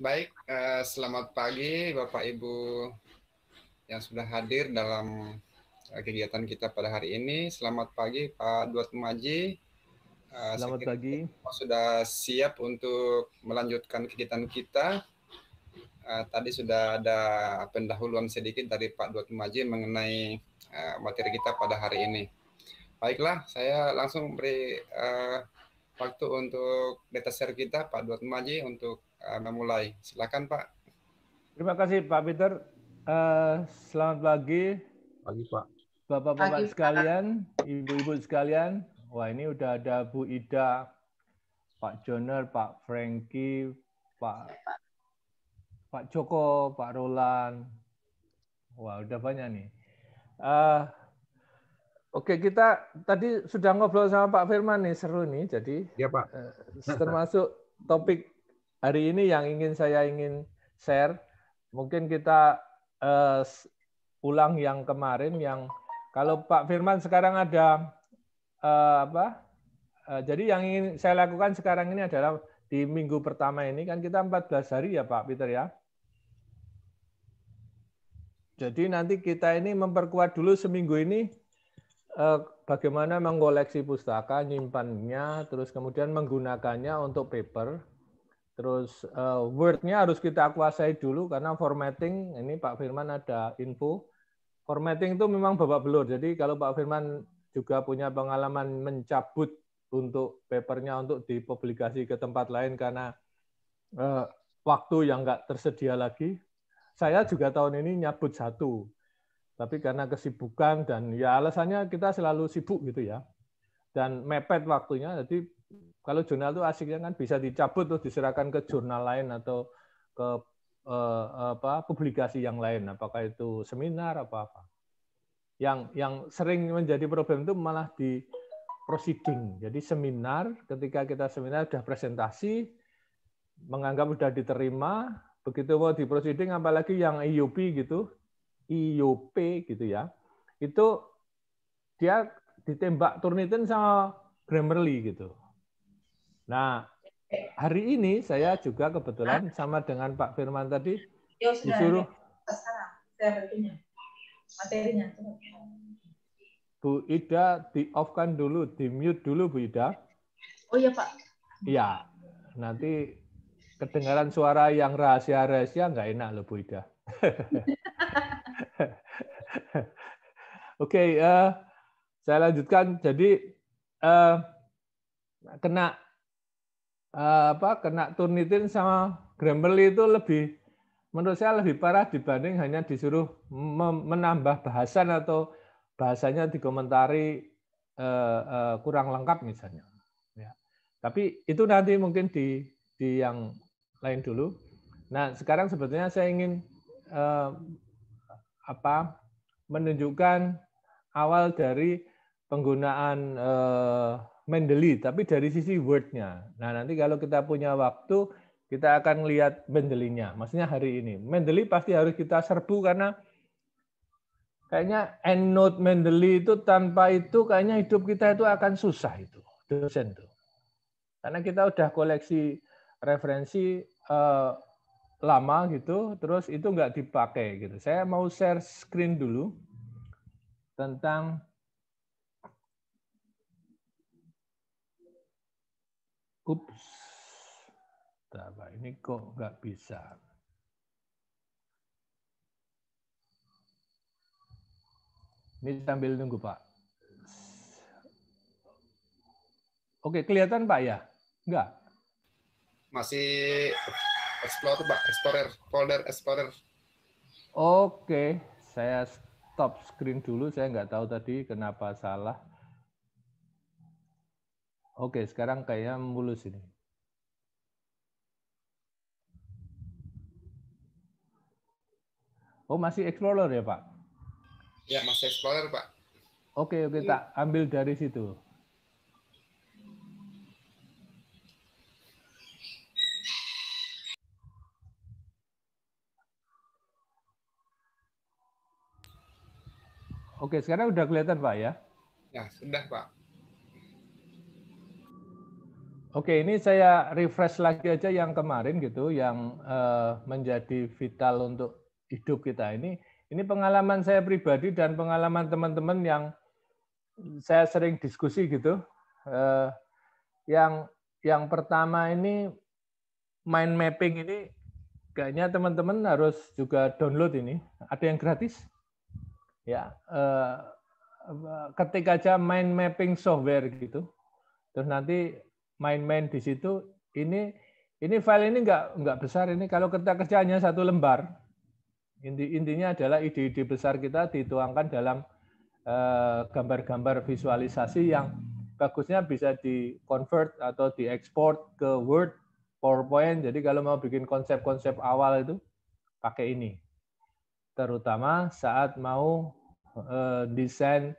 Baik, eh, selamat pagi Bapak Ibu yang sudah hadir dalam eh, kegiatan kita pada hari ini. Selamat pagi Pak Duat Maji. Uh, selamat pagi. Sudah siap untuk melanjutkan kegiatan kita. tadi sudah ada pendahuluan sedikit dari Pak Duat Maji mengenai materi kita pada hari ini. Baiklah, saya langsung beri waktu untuk data share kita Pak Maji untuk uh, memulai. Silakan Pak. Terima kasih Pak Peter. Uh, selamat pagi. Pagi Pak. Bapak-bapak sekalian, ibu-ibu sekalian. Wah ini udah ada Bu Ida, Pak Joner, Pak Frankie Pak Pak Joko, Pak Roland. Wah udah banyak nih. Uh, Oke, kita tadi sudah ngobrol sama Pak Firman nih, seru nih. Jadi ya, Pak. Eh, termasuk topik hari ini yang ingin saya ingin share. Mungkin kita uh, ulang yang kemarin yang kalau Pak Firman sekarang ada uh, apa? Uh, jadi yang ingin saya lakukan sekarang ini adalah di minggu pertama ini kan kita 14 hari ya Pak Peter ya. Jadi nanti kita ini memperkuat dulu seminggu ini Eh, bagaimana mengoleksi pustaka, nyimpannya, terus kemudian menggunakannya untuk paper. Terus eh, Word-nya harus kita kuasai dulu karena formatting, ini Pak Firman ada info. Formatting itu memang babak belur. Jadi kalau Pak Firman juga punya pengalaman mencabut untuk papernya untuk dipublikasi ke tempat lain karena eh, waktu yang nggak tersedia lagi. Saya juga tahun ini nyabut satu tapi karena kesibukan dan ya alasannya kita selalu sibuk gitu ya. Dan mepet waktunya, jadi kalau jurnal itu asiknya kan bisa dicabut terus diserahkan ke jurnal lain atau ke eh, apa publikasi yang lain, apakah itu seminar apa apa. Yang yang sering menjadi problem itu malah di proceeding. Jadi seminar, ketika kita seminar sudah presentasi, menganggap sudah diterima, begitu mau di proceeding apalagi yang IUP e gitu IOP gitu ya. Itu dia ditembak Turnitin sama Grammarly gitu. Nah, hari ini saya juga kebetulan sama dengan Pak Firman tadi Yo, ya, disuruh Materinya. Bu Ida di off kan dulu, di mute dulu Bu Ida. Oh iya Pak. Iya, nanti kedengaran suara yang rahasia-rahasia nggak enak loh Bu Ida. Oke, okay, uh, eh, saya lanjutkan. Jadi uh, kena uh, apa? Kena Turnitin sama Grammarly itu lebih menurut saya lebih parah dibanding hanya disuruh menambah bahasan atau bahasanya dikomentari uh, uh, kurang lengkap misalnya. Ya. Tapi itu nanti mungkin di di yang lain dulu. Nah, sekarang sebetulnya saya ingin uh, apa menunjukkan awal dari penggunaan eh, Mendeley, tapi dari sisi word-nya. Nah, nanti kalau kita punya waktu, kita akan lihat Mendeley-nya. Maksudnya hari ini. Mendeley pasti harus kita serbu karena kayaknya endnote Mendeley itu tanpa itu kayaknya hidup kita itu akan susah itu dosen itu. Karena kita udah koleksi referensi eh, lama gitu, terus itu nggak dipakai gitu. Saya mau share screen dulu tentang Ups, apa ini kok nggak bisa? Ini sambil nunggu Pak. Oke, kelihatan Pak ya? Enggak? Masih Explorer, Pak. Explorer, folder Explorer. Oke, saya stop screen dulu. Saya nggak tahu tadi kenapa salah. Oke, sekarang kayaknya mulus ini. Oh, masih Explorer ya, Pak? Ya, masih Explorer, Pak. Oke, oke, tak ambil dari situ. Oke, sekarang udah kelihatan Pak ya? Ya, sudah Pak. Oke, ini saya refresh lagi aja yang kemarin gitu, yang eh, menjadi vital untuk hidup kita ini. Ini pengalaman saya pribadi dan pengalaman teman-teman yang saya sering diskusi gitu. Eh, yang yang pertama ini mind mapping ini kayaknya teman-teman harus juga download ini. Ada yang gratis? ya eh, ketik aja mind mapping software gitu terus nanti main-main di situ ini ini file ini nggak nggak besar ini kalau kerja kerjanya satu lembar inti intinya adalah ide-ide besar kita dituangkan dalam eh, gambar-gambar eh, visualisasi yang bagusnya bisa di convert atau diekspor ke Word, PowerPoint. Jadi kalau mau bikin konsep-konsep awal itu pakai ini. Terutama saat mau Eh, desain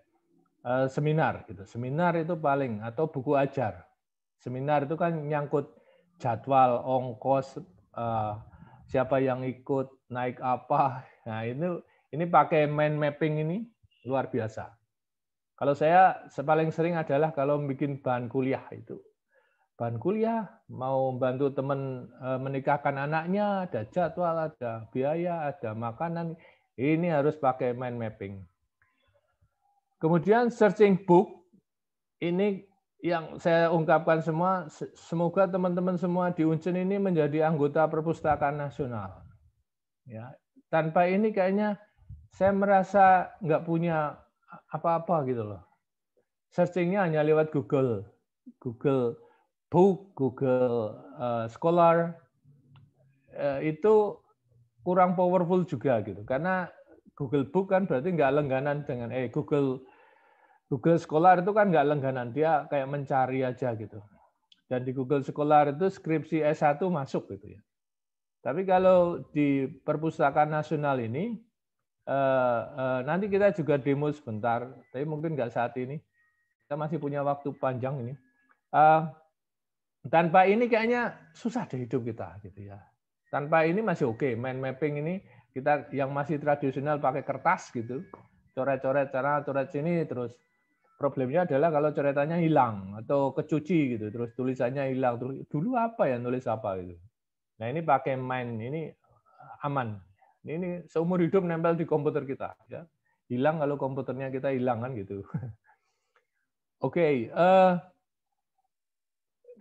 eh, seminar gitu. Seminar itu paling atau buku ajar. Seminar itu kan nyangkut jadwal, ongkos, eh, siapa yang ikut, naik apa. Nah, ini ini pakai mind mapping ini luar biasa. Kalau saya paling sering adalah kalau bikin bahan kuliah itu. Bahan kuliah, mau bantu teman menikahkan anaknya, ada jadwal, ada biaya, ada makanan. Ini harus pakai mind mapping. Kemudian searching book ini yang saya ungkapkan semua semoga teman-teman semua di Uncen ini menjadi anggota perpustakaan nasional. Ya, tanpa ini kayaknya saya merasa nggak punya apa-apa gitu loh. Searchingnya hanya lewat Google, Google Book, Google eh, Scholar eh, itu kurang powerful juga gitu. Karena Google Book kan berarti nggak lengganan dengan eh Google Google Scholar itu kan nggak lengganan, dia kayak mencari aja gitu. Dan di Google Scholar itu skripsi S1 masuk gitu ya. Tapi kalau di perpustakaan nasional ini, eh, eh, nanti kita juga demo sebentar, tapi mungkin nggak saat ini. Kita masih punya waktu panjang ini. Eh, tanpa ini kayaknya susah deh hidup kita gitu ya. Tanpa ini masih oke, okay. mind mapping ini kita yang masih tradisional pakai kertas gitu, coret-coret cara, coret sini terus problemnya adalah kalau ceritanya hilang atau kecuci gitu, terus tulisannya hilang, terus dulu apa ya nulis apa gitu. Nah ini pakai main, ini aman. Ini seumur hidup nempel di komputer kita. Ya. Hilang kalau komputernya kita hilang kan gitu. Oke, okay, uh, eh,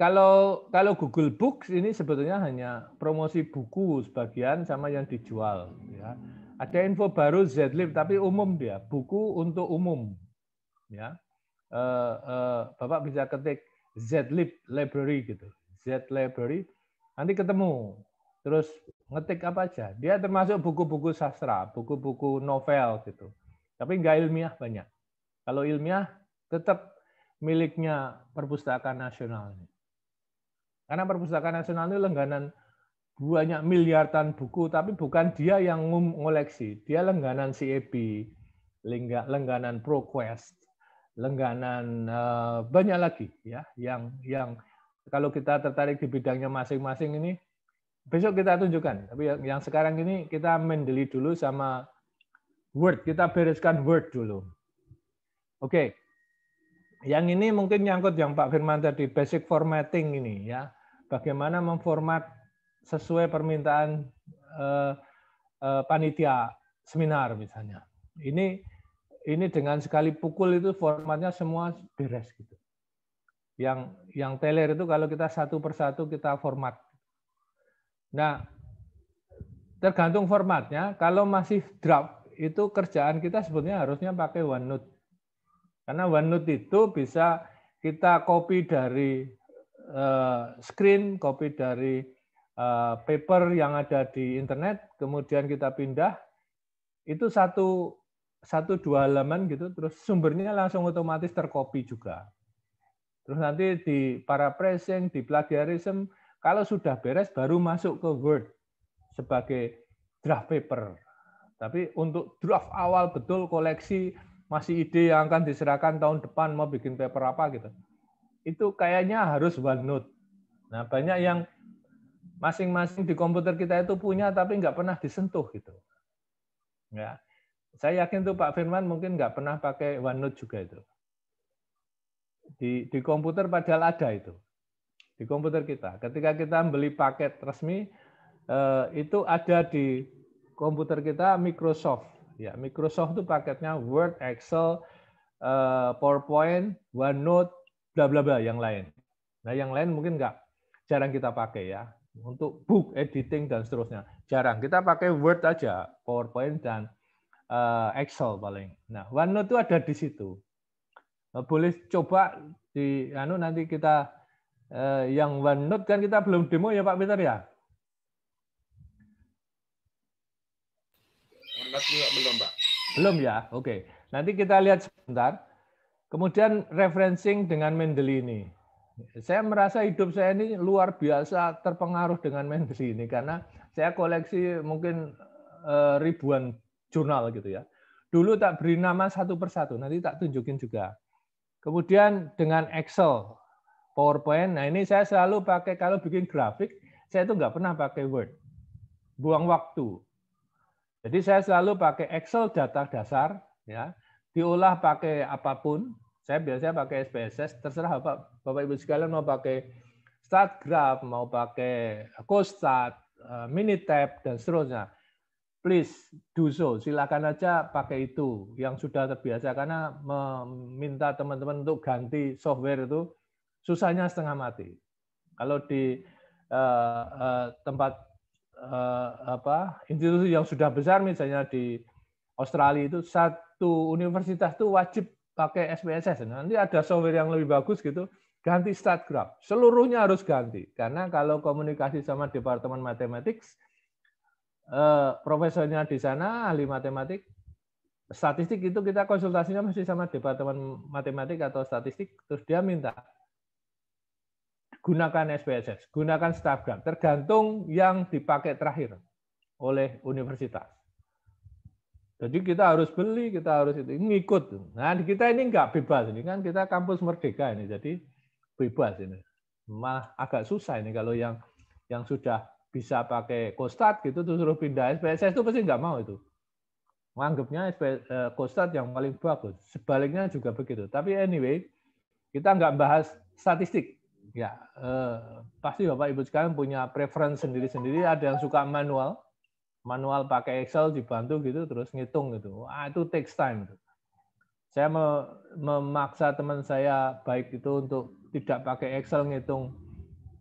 kalau kalau Google Books ini sebetulnya hanya promosi buku sebagian sama yang dijual. Ya. Ada info baru Zlib tapi umum dia buku untuk umum. Ya uh, uh, Bapak bisa ketik zlib library gitu. Z library nanti ketemu. Terus ngetik apa aja. Dia termasuk buku-buku sastra, buku-buku novel gitu. Tapi nggak ilmiah banyak. Kalau ilmiah tetap miliknya perpustakaan nasional. Karena perpustakaan nasional itu lengganan banyak miliaran buku, tapi bukan dia yang ngoleksi. Dia lengganan CEP, lengganan ProQuest, lengganan eh, banyak lagi ya yang yang kalau kita tertarik di bidangnya masing-masing ini besok kita tunjukkan tapi yang, yang sekarang ini kita mendeli dulu sama Word kita bereskan Word dulu oke yang ini mungkin nyangkut yang Pak Firman tadi basic formatting ini ya bagaimana memformat sesuai permintaan eh, eh, panitia seminar misalnya ini ini dengan sekali pukul itu formatnya semua beres gitu. Yang yang teler itu kalau kita satu persatu kita format. Nah, tergantung formatnya. Kalau masih draft itu kerjaan kita sebetulnya harusnya pakai OneNote. Karena OneNote itu bisa kita copy dari eh, screen, copy dari eh, paper yang ada di internet, kemudian kita pindah. Itu satu satu dua halaman gitu, terus sumbernya langsung otomatis terkopi juga. Terus nanti di para pressing di plagiarism, kalau sudah beres baru masuk ke Word sebagai draft paper. Tapi untuk draft awal betul koleksi masih ide yang akan diserahkan tahun depan mau bikin paper apa gitu. Itu kayaknya harus OneNote. Nah, banyak yang masing-masing di komputer kita itu punya tapi nggak pernah disentuh gitu. Ya. Saya yakin tuh Pak Firman mungkin nggak pernah pakai OneNote juga itu. Di, di komputer padahal ada itu. Di komputer kita. Ketika kita beli paket resmi, eh, itu ada di komputer kita Microsoft. Ya, Microsoft itu paketnya Word, Excel, eh, PowerPoint, OneNote, bla bla bla yang lain. Nah, yang lain mungkin nggak jarang kita pakai ya untuk book editing dan seterusnya. Jarang kita pakai Word aja, PowerPoint dan uh, Excel paling. Nah, OneNote itu ada di situ. Uh, boleh coba di anu nanti kita uh, yang OneNote kan kita belum demo ya Pak Peter ya? OneNote juga belum, Pak. Belum ya. Oke. Okay. Nanti kita lihat sebentar. Kemudian referencing dengan Mendeley ini. Saya merasa hidup saya ini luar biasa terpengaruh dengan Mendeley ini karena saya koleksi mungkin eh, ribuan jurnal gitu ya. Dulu tak beri nama satu persatu, nanti tak tunjukin juga. Kemudian dengan Excel, PowerPoint. Nah ini saya selalu pakai kalau bikin grafik, saya itu nggak pernah pakai Word. Buang waktu. Jadi saya selalu pakai Excel data dasar, ya diolah pakai apapun. Saya biasanya pakai SPSS, terserah Bapak, Bapak Ibu sekalian mau pakai StatGraph, mau pakai Costat, eh, Minitab, dan seterusnya please do so. Silakan aja pakai itu yang sudah terbiasa karena meminta teman-teman untuk ganti software itu susahnya setengah mati. Kalau di uh, uh, tempat uh, apa institusi yang sudah besar misalnya di Australia itu satu universitas itu wajib pakai SPSS. Nanti ada software yang lebih bagus gitu, ganti StatGraph. Seluruhnya harus ganti karena kalau komunikasi sama departemen matematik Eh, profesornya di sana ahli matematik statistik itu kita konsultasinya masih sama departemen matematik atau statistik terus dia minta gunakan SPSS, gunakan grant, tergantung yang dipakai terakhir oleh universitas. Jadi kita harus beli, kita harus itu ngikut. Nah kita ini nggak bebas ini kan kita kampus merdeka ini, jadi bebas ini. Malah agak susah ini kalau yang yang sudah bisa pakai Kostat gitu terus suruh pindah SPSS itu pasti nggak mau itu. Menganggapnya eh, Kostat yang paling bagus. Sebaliknya juga begitu. Tapi anyway, kita nggak bahas statistik. Ya, eh, pasti Bapak Ibu sekalian punya preference sendiri-sendiri. Ada yang suka manual, manual pakai Excel dibantu gitu terus ngitung gitu. Wah, itu takes time. Gitu. Saya memaksa teman saya baik itu untuk tidak pakai Excel ngitung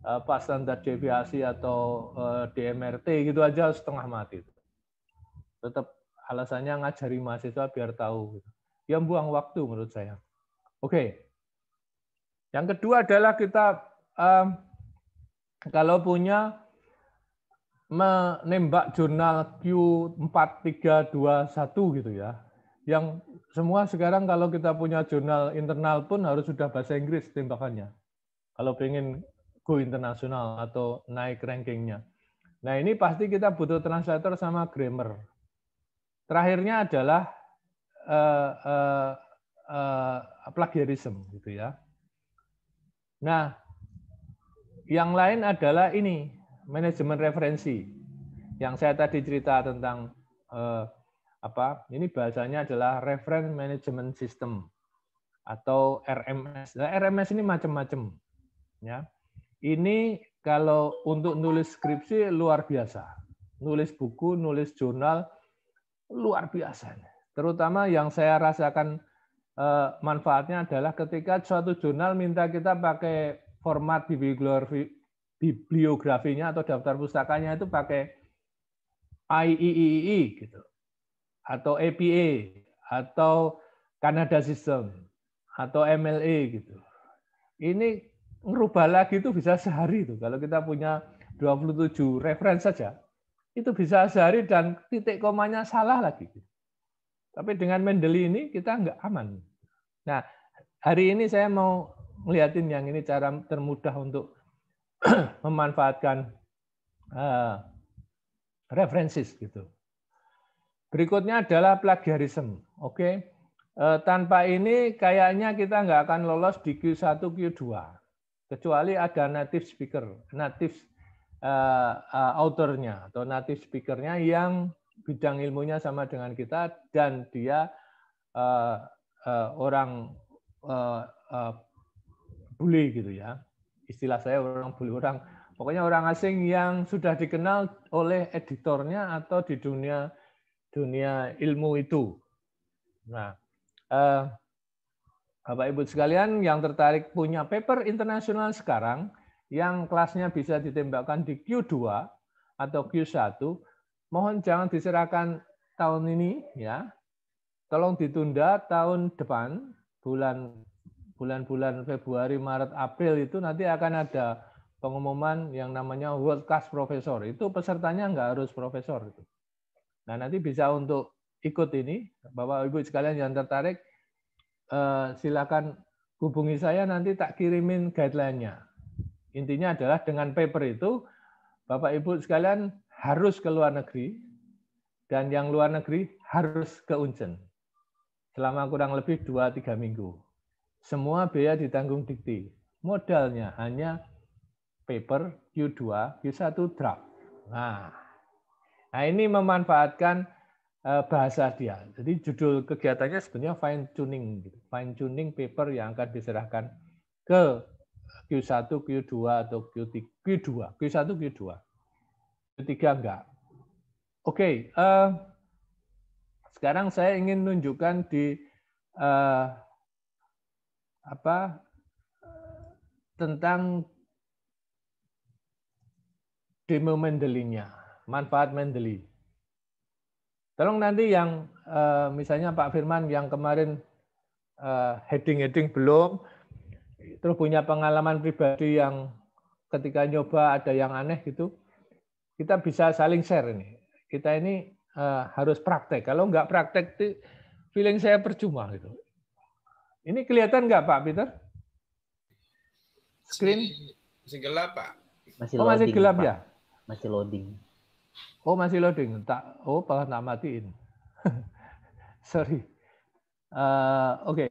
apa eh, standar deviasi atau eh, DMRT gitu aja setengah mati. Tetap alasannya ngajari mahasiswa biar tahu. Yang gitu. buang waktu menurut saya. Oke. Yang kedua adalah kita um, kalau punya menembak jurnal Q4321 gitu ya. Yang semua sekarang kalau kita punya jurnal internal pun harus sudah bahasa Inggris tembakannya. Kalau pengen go internasional atau naik rankingnya. Nah ini pasti kita butuh translator sama grammar. Terakhirnya adalah uh, uh, uh, plagiarism gitu ya. Nah yang lain adalah ini manajemen referensi yang saya tadi cerita tentang uh, apa ini bahasanya adalah reference management system atau RMS. Nah, RMS ini macam-macam ya ini kalau untuk nulis skripsi luar biasa. Nulis buku, nulis jurnal luar biasa. Terutama yang saya rasakan eh, manfaatnya adalah ketika suatu jurnal minta kita pakai format bibliografinya atau daftar pustakanya itu pakai IEEE e e e gitu atau APA atau Canada System atau MLA gitu. Ini ngerubah lagi itu bisa sehari itu. Kalau kita punya 27 referensi saja, itu bisa sehari dan titik komanya salah lagi. Tapi dengan Mendeley ini kita nggak aman. Nah, hari ini saya mau ngeliatin yang ini cara termudah untuk memanfaatkan uh, eh, referensis gitu. Berikutnya adalah plagiarism. Oke, okay? Eh, tanpa ini kayaknya kita nggak akan lolos di Q1, Q2 kecuali ada native speaker, native uh, uh, authornya atau native speakernya yang bidang ilmunya sama dengan kita dan dia uh, uh, orang uh, uh, bule gitu ya istilah saya orang bule orang pokoknya orang asing yang sudah dikenal oleh editornya atau di dunia dunia ilmu itu nah uh, Bapak Ibu sekalian yang tertarik punya paper internasional sekarang yang kelasnya bisa ditembakkan di Q2 atau Q1, mohon jangan diserahkan tahun ini ya. Tolong ditunda tahun depan bulan bulan-bulan Februari, Maret, April itu nanti akan ada pengumuman yang namanya World Class Professor. Itu pesertanya nggak harus profesor. Nah, nanti bisa untuk ikut ini. Bapak-Ibu sekalian yang tertarik, Eh, silakan hubungi saya nanti tak kirimin guideline-nya. Intinya adalah dengan paper itu Bapak Ibu sekalian harus ke luar negeri dan yang luar negeri harus ke Uncen selama kurang lebih 2-3 minggu. Semua biaya ditanggung dikti. Modalnya hanya paper Q2, Q1 draft. Nah, nah ini memanfaatkan Eh, bahasa dia. Jadi judul kegiatannya sebenarnya fine tuning, gitu. fine tuning paper yang akan diserahkan ke Q1, Q2 atau Q3, Q2, Q1, Q2, Q3 enggak. Oke, okay, uh, eh, sekarang saya ingin nunjukkan di uh, apa tentang demo Mendelinya, manfaat Mendelinya. Tolong nanti yang eh, misalnya Pak Firman yang kemarin eh, heading-heading belum, terus punya pengalaman pribadi yang ketika nyoba ada yang aneh gitu, kita bisa saling share ini. Kita ini eh, harus praktek. Kalau nggak praktek, feeling saya percuma gitu. Ini kelihatan nggak Pak Peter? Screen? Masih gelap Pak. Masih oh, masih gelap Pak. ya? Masih loading. Oh masih loading, tak. Oh pernah tak matiin. Sorry. Uh, Oke. Okay.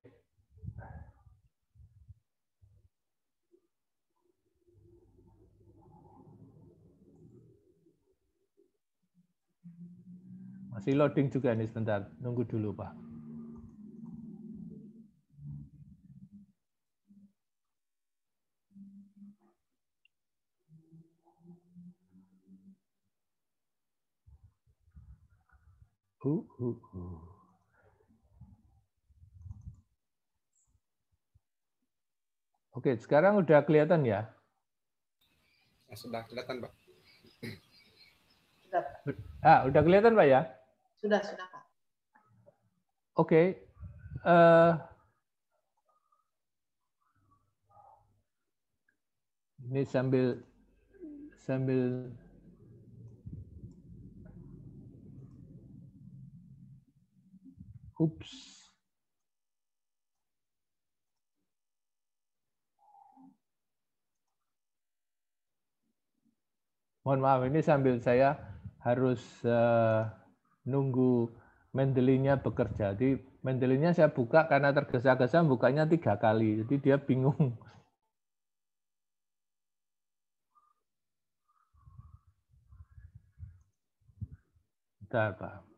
Masih loading juga nih sebentar. Nunggu dulu Pak. Oke, sekarang udah kelihatan ya? ya? Sudah kelihatan, Pak. Sudah, Pak. Ah, udah kelihatan, Pak ya? Sudah, sudah, Pak. Oke. Uh, ini sambil sambil Oops. Mohon maaf, ini sambil saya harus uh, nunggu Mendelinya bekerja. Jadi Mendelinya saya buka karena tergesa-gesa bukanya tiga kali. Jadi dia bingung Bentar, Pak.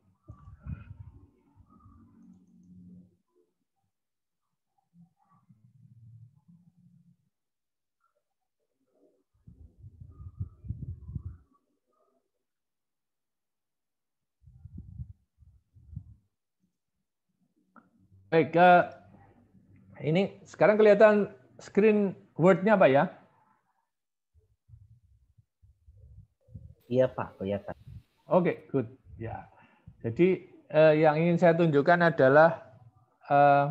Baik, uh, ini sekarang kelihatan screen Word-nya apa ya? Iya Pak, kelihatan. Oke, okay, good. Ya. Jadi uh, yang ingin saya tunjukkan adalah uh,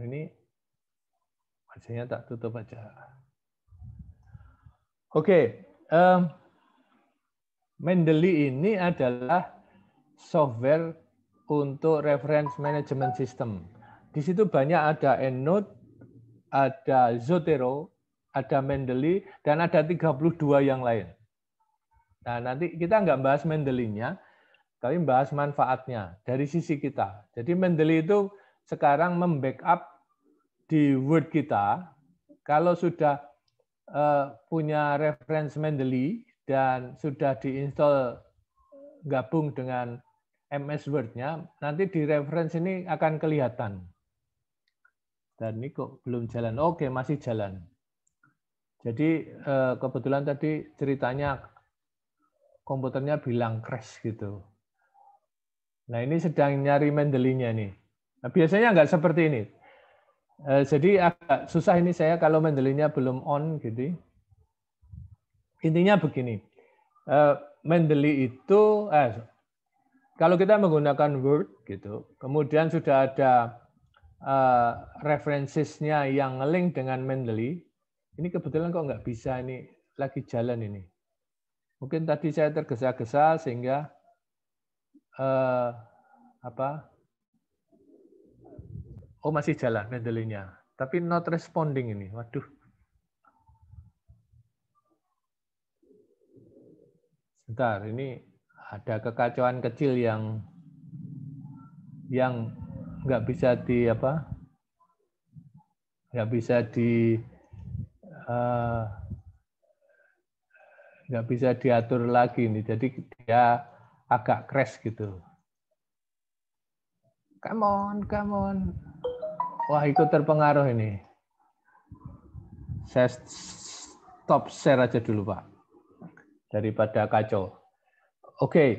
ini wajahnya tak tutup aja. Oke, okay, eh, Mendeley ini adalah software untuk reference management system. Di situ banyak ada EndNote, ada Zotero, ada Mendeley, dan ada 32 yang lain. Nah, nanti kita nggak bahas Mendeley-nya, tapi bahas manfaatnya dari sisi kita. Jadi Mendeley itu sekarang membackup di Word kita, kalau sudah eh, punya reference Mendeley dan sudah diinstal gabung dengan MS Word-nya, nanti di reference ini akan kelihatan. Dan ini kok belum jalan. Oke, masih jalan. Jadi eh, kebetulan tadi ceritanya komputernya bilang crash gitu. Nah ini sedang nyari mendelinya nih. Nah, biasanya nggak seperti ini. Eh, jadi agak susah ini saya kalau mendelinya belum on gitu. Intinya begini, eh, mendeli itu, eh, kalau kita menggunakan Word gitu, kemudian sudah ada uh, eh, referensinya yang link dengan Mendeley, ini kebetulan kok nggak bisa ini lagi jalan ini. Mungkin tadi saya tergesa-gesa sehingga uh, apa? Oh masih jalan Mendeley-nya, tapi not responding ini. Waduh. Sebentar, ini ada kekacauan kecil yang yang nggak bisa di apa nggak bisa di uh, nggak bisa diatur lagi nih jadi dia agak crash gitu come on come on wah itu terpengaruh ini saya stop share aja dulu pak daripada kacau Oke. Okay.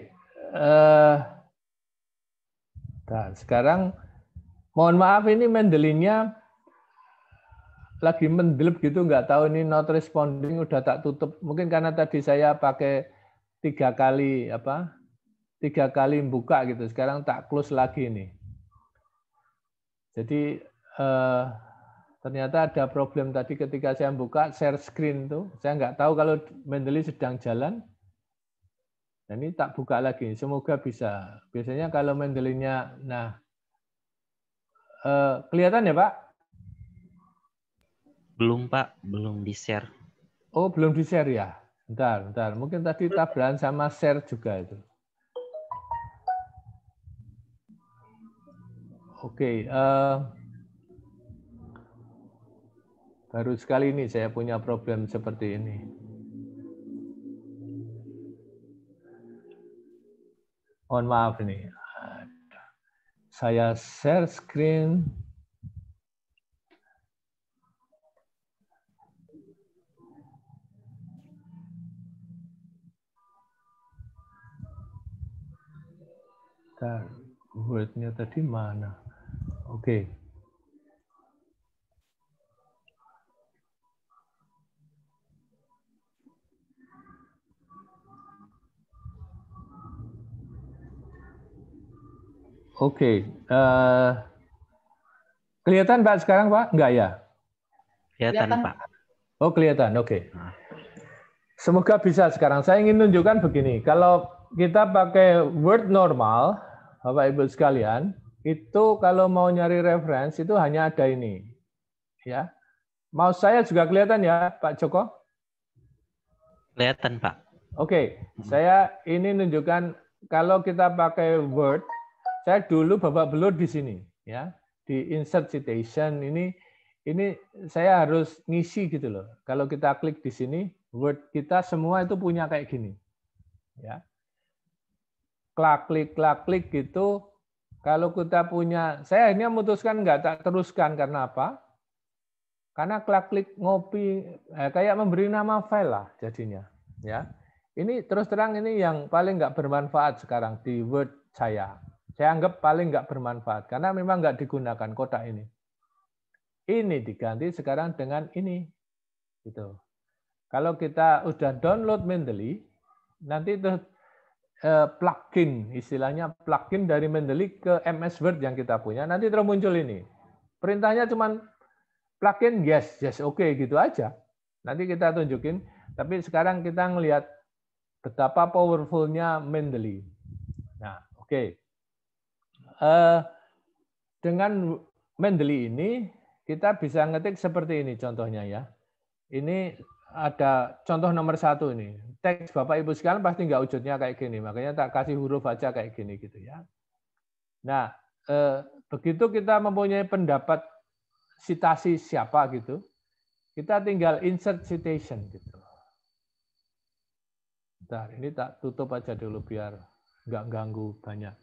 Uh, eh, nah, sekarang mohon maaf ini Mendelinya lagi mendelip gitu nggak tahu ini not responding udah tak tutup mungkin karena tadi saya pakai tiga kali apa tiga kali buka gitu sekarang tak close lagi ini. jadi uh, ternyata ada problem tadi ketika saya buka share screen tuh saya nggak tahu kalau Mendeli sedang jalan Nah, ini tak buka lagi. Semoga bisa. Biasanya kalau mendelinya, nah, eh, kelihatan ya Pak? Belum Pak, belum di-share. Oh, belum di-share ya? Bentar, bentar. Mungkin tadi tabrakan sama share juga itu. Oke, okay, uh, eh, baru sekali ini saya punya problem seperti ini. Mohon maaf ini. Saya share screen. Word-nya tadi mana? Oke. Okay. Oke. Okay. Uh, eh, kelihatan Pak sekarang Pak? Enggak ya? Kelihatan, Pak. Oh kelihatan, oke. Okay. Nah. Semoga bisa sekarang. Saya ingin tunjukkan begini. Kalau kita pakai Word normal, Bapak Ibu sekalian, itu kalau mau nyari referensi itu hanya ada ini. Ya. Mau saya juga kelihatan ya, Pak Joko? Kelihatan, Pak. Oke, okay. Hmm. saya ini tunjukkan kalau kita pakai Word saya dulu babak belur di sini ya di insert citation ini ini saya harus ngisi gitu loh. Kalau kita klik di sini Word kita semua itu punya kayak gini. Ya. klik klik klik klik gitu kalau kita punya saya ini memutuskan nggak tak teruskan karena apa? Karena klik klik ngopi eh, kayak memberi nama file lah jadinya, ya. Ini terus terang ini yang paling nggak bermanfaat sekarang di Word saya saya anggap paling nggak bermanfaat karena memang nggak digunakan kotak ini. Ini diganti sekarang dengan ini. Gitu. Kalau kita udah download Mendeley, nanti itu eh, plugin, istilahnya plugin dari Mendeley ke MS Word yang kita punya, nanti termuncul ini. Perintahnya cuma plugin yes, yes, oke okay, gitu aja. Nanti kita tunjukin. Tapi sekarang kita ngelihat betapa powerfulnya Mendeley. Nah, oke. Okay. Eh, dengan Mendeli ini kita bisa ngetik seperti ini contohnya ya. Ini ada contoh nomor satu ini. Teks Bapak Ibu sekalian pasti nggak wujudnya kayak gini. Makanya tak kasih huruf aja kayak gini gitu ya. Nah, eh, begitu kita mempunyai pendapat sitasi siapa gitu, kita tinggal insert citation gitu. Bentar, ini tak tutup aja dulu biar nggak ganggu banyak.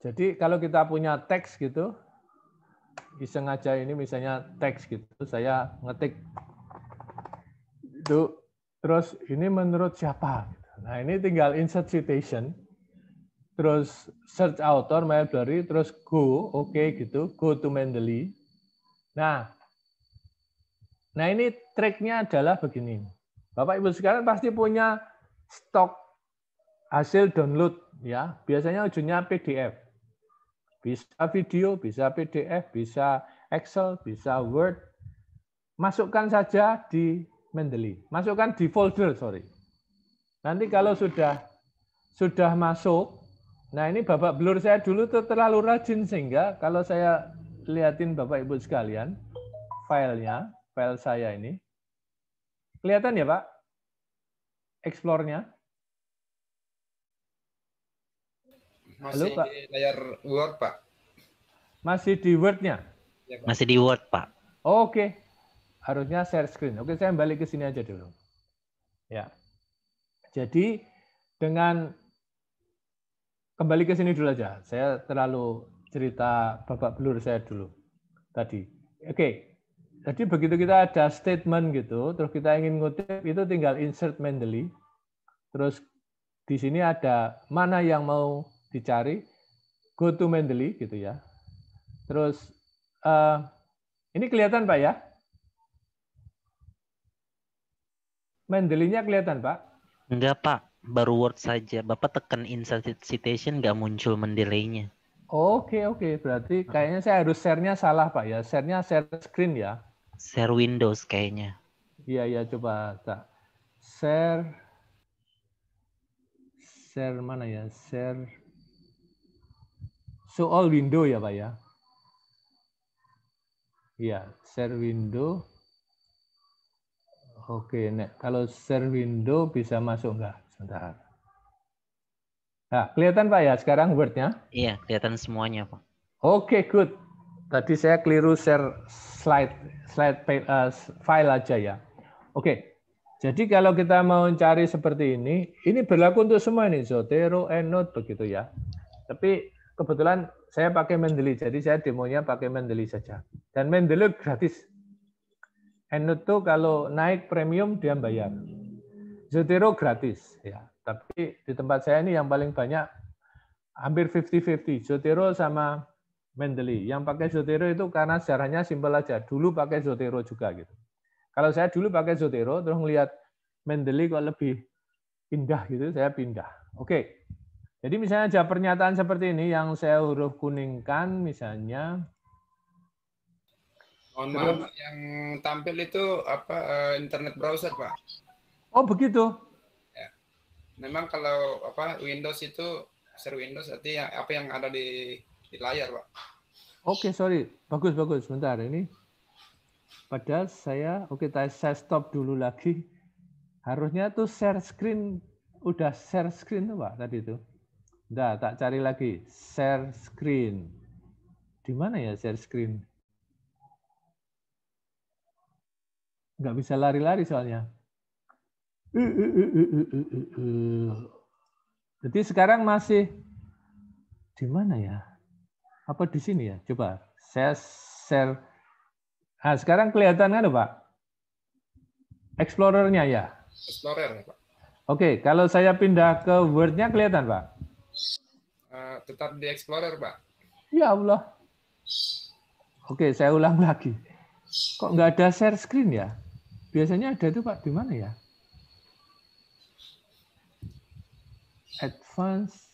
Jadi kalau kita punya teks gitu, iseng aja ini misalnya teks gitu, saya ngetik itu terus ini menurut siapa? Gitu. Nah ini tinggal insert citation, terus search author library, terus go, oke okay, gitu, go to Mendeley. Nah, nah ini triknya adalah begini. Bapak Ibu sekarang pasti punya stok hasil download ya, biasanya ujungnya PDF. Bisa video, bisa PDF, bisa Excel, bisa Word. Masukkan saja di Mendeley. Masukkan di folder, sorry. Nanti kalau sudah sudah masuk, nah ini bapak blur saya dulu tuh terlalu rajin sehingga kalau saya liatin bapak ibu sekalian filenya, file saya ini, kelihatan ya pak, explore-nya. Masih Halo, Pak. di layar Word, Pak. Masih di Word-nya? Ya, Masih di Word, Pak. Oke. Okay. Harusnya share screen. Oke, saya balik ke sini aja dulu. Ya. Jadi dengan kembali ke sini dulu aja. Saya terlalu cerita babak belur saya dulu tadi. Oke. Okay. Jadi begitu kita ada statement gitu, terus kita ingin ngutip itu tinggal insert manually. Terus di sini ada mana yang mau dicari go to Mendeley gitu ya. Terus uh, ini kelihatan Pak ya? Mendelinya kelihatan Pak? Enggak Pak, baru word saja. Bapak tekan insert citation nggak muncul Mendelinya. Oke okay, oke, okay. berarti kayaknya saya harus share-nya salah Pak ya. Share-nya share screen ya. Share Windows kayaknya. Iya iya coba tak. Share share mana ya? Share soal window ya Pak ya. Ya, share window. Oke, nek kalau share window bisa masuk enggak? Sebentar. Nah, kelihatan Pak ya sekarang Word-nya? Iya, kelihatan semuanya Pak. Oke, good. Tadi saya keliru share slide slide uh, file aja ya. Oke. Jadi kalau kita mau cari seperti ini, ini berlaku untuk semua ini, Zotero, EndNote begitu ya. Tapi kebetulan saya pakai Mendeley, jadi saya demonya pakai Mendeley saja. Dan Mendeley gratis. Endnote tuh kalau naik premium dia bayar. Zotero gratis ya. Tapi di tempat saya ini yang paling banyak hampir 50-50 Zotero sama Mendeley. Yang pakai Zotero itu karena sejarahnya simpel aja. Dulu pakai Zotero juga gitu. Kalau saya dulu pakai Zotero terus ngelihat Mendeley kok lebih indah gitu, saya pindah. Oke. Okay. Jadi misalnya ada pernyataan seperti ini yang saya huruf kuningkan misalnya. Mohon maaf, yang tampil itu apa eh, internet browser pak? Oh begitu. Ya. Memang kalau apa Windows itu seru Windows artinya apa yang ada di, di layar pak? Oke okay, sorry, bagus bagus. Sebentar ini. Padahal saya, oke okay, saya stop dulu lagi. Harusnya tuh share screen, udah share screen tuh pak tadi tuh. Nah, tak cari lagi. Share screen. Di mana ya share screen? Nggak bisa lari-lari soalnya. Uh, uh, uh, Jadi sekarang masih di mana ya? Apa di sini ya? Coba saya share. Nah, sekarang kelihatan kan, Pak? Explorernya ya. Explorer, Pak. Oke, kalau saya pindah ke Word-nya kelihatan, Pak? Uh, tetap di Explorer, Pak. Ya Allah. Oke, saya ulang lagi. Kok nggak ada share screen ya? Biasanya ada tuh Pak, di mana ya? Advance.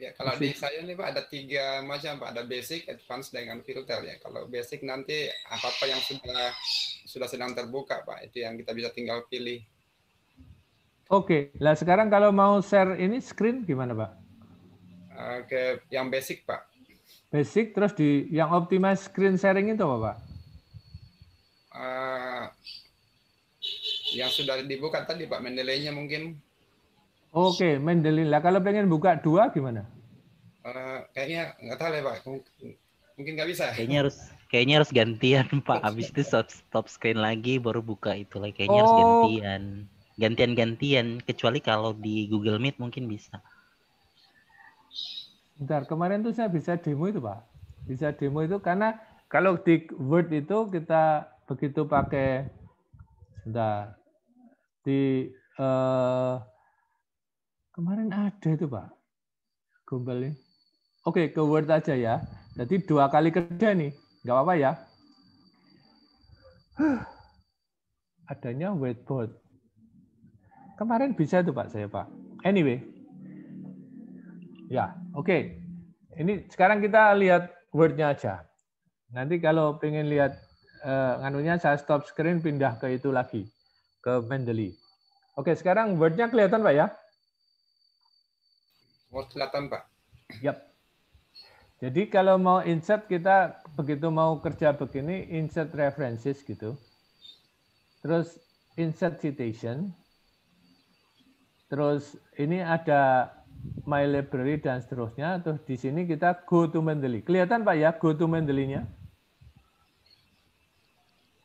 Ya, kalau basic. di saya nih Pak ada tiga macam Pak, ada basic, advance, dengan filter ya. Kalau basic nanti apa apa yang sudah sudah sedang terbuka Pak, itu yang kita bisa tinggal pilih. Oke, lah sekarang kalau mau share ini screen gimana Pak? Oke, yang basic pak basic terus di yang optimize screen sharing itu apa pak uh, yang sudah dibuka tadi pak mendeley mungkin oke okay, Mendeley lah kalau pengen buka dua gimana uh, kayaknya nggak tahu ya pak mungkin nggak bisa kayaknya harus kayaknya harus gantian pak abis itu stop, stop screen lagi baru buka itu lagi kayaknya oh. harus gantian gantian-gantian kecuali kalau di Google Meet mungkin bisa Bentar, kemarin tuh saya bisa demo itu, Pak. Bisa demo itu karena kalau di Word itu kita begitu pakai sebentar di uh, kemarin ada itu, Pak. ini. Oke, ke Word aja ya. Jadi dua kali kerja nih. Nggak apa-apa ya. Adanya whiteboard. Kemarin bisa itu Pak saya Pak. Anyway, Ya, oke. Okay. Ini sekarang kita lihat Word-nya aja. Nanti kalau ingin lihat uh, nganunya saya stop screen pindah ke itu lagi, ke Mendeley. Oke, sekarang Word-nya kelihatan Pak ya? Word kelihatan Pak. Yap. Jadi kalau mau insert kita begitu mau kerja begini insert references gitu. Terus insert citation. Terus ini ada my library dan seterusnya. Terus di sini kita go to Mendeley. Kelihatan Pak ya go to Mendeley-nya?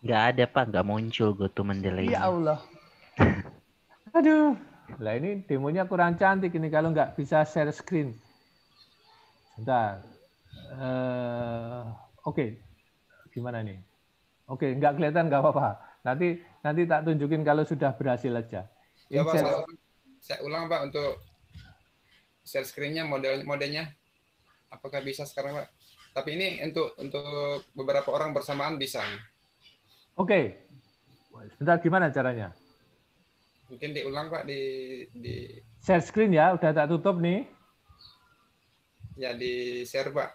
Enggak ada Pak, enggak muncul go to Mendeley. Ya Allah. Aduh. Lah ini demonya kurang cantik ini kalau enggak bisa share screen. Bentar. Uh, eh, Oke, okay. gimana nih? Oke, okay, nggak kelihatan enggak apa-apa. Nanti nanti tak tunjukin kalau sudah berhasil aja. Ya, Pak, saya, saya ulang Pak untuk share screen-nya model modenya apakah bisa sekarang Pak? Tapi ini untuk untuk beberapa orang bersamaan bisa. Oke. Okay. Sebentar gimana caranya? Mungkin diulang Pak di di share screen ya, udah tak tutup nih. Ya di share Pak.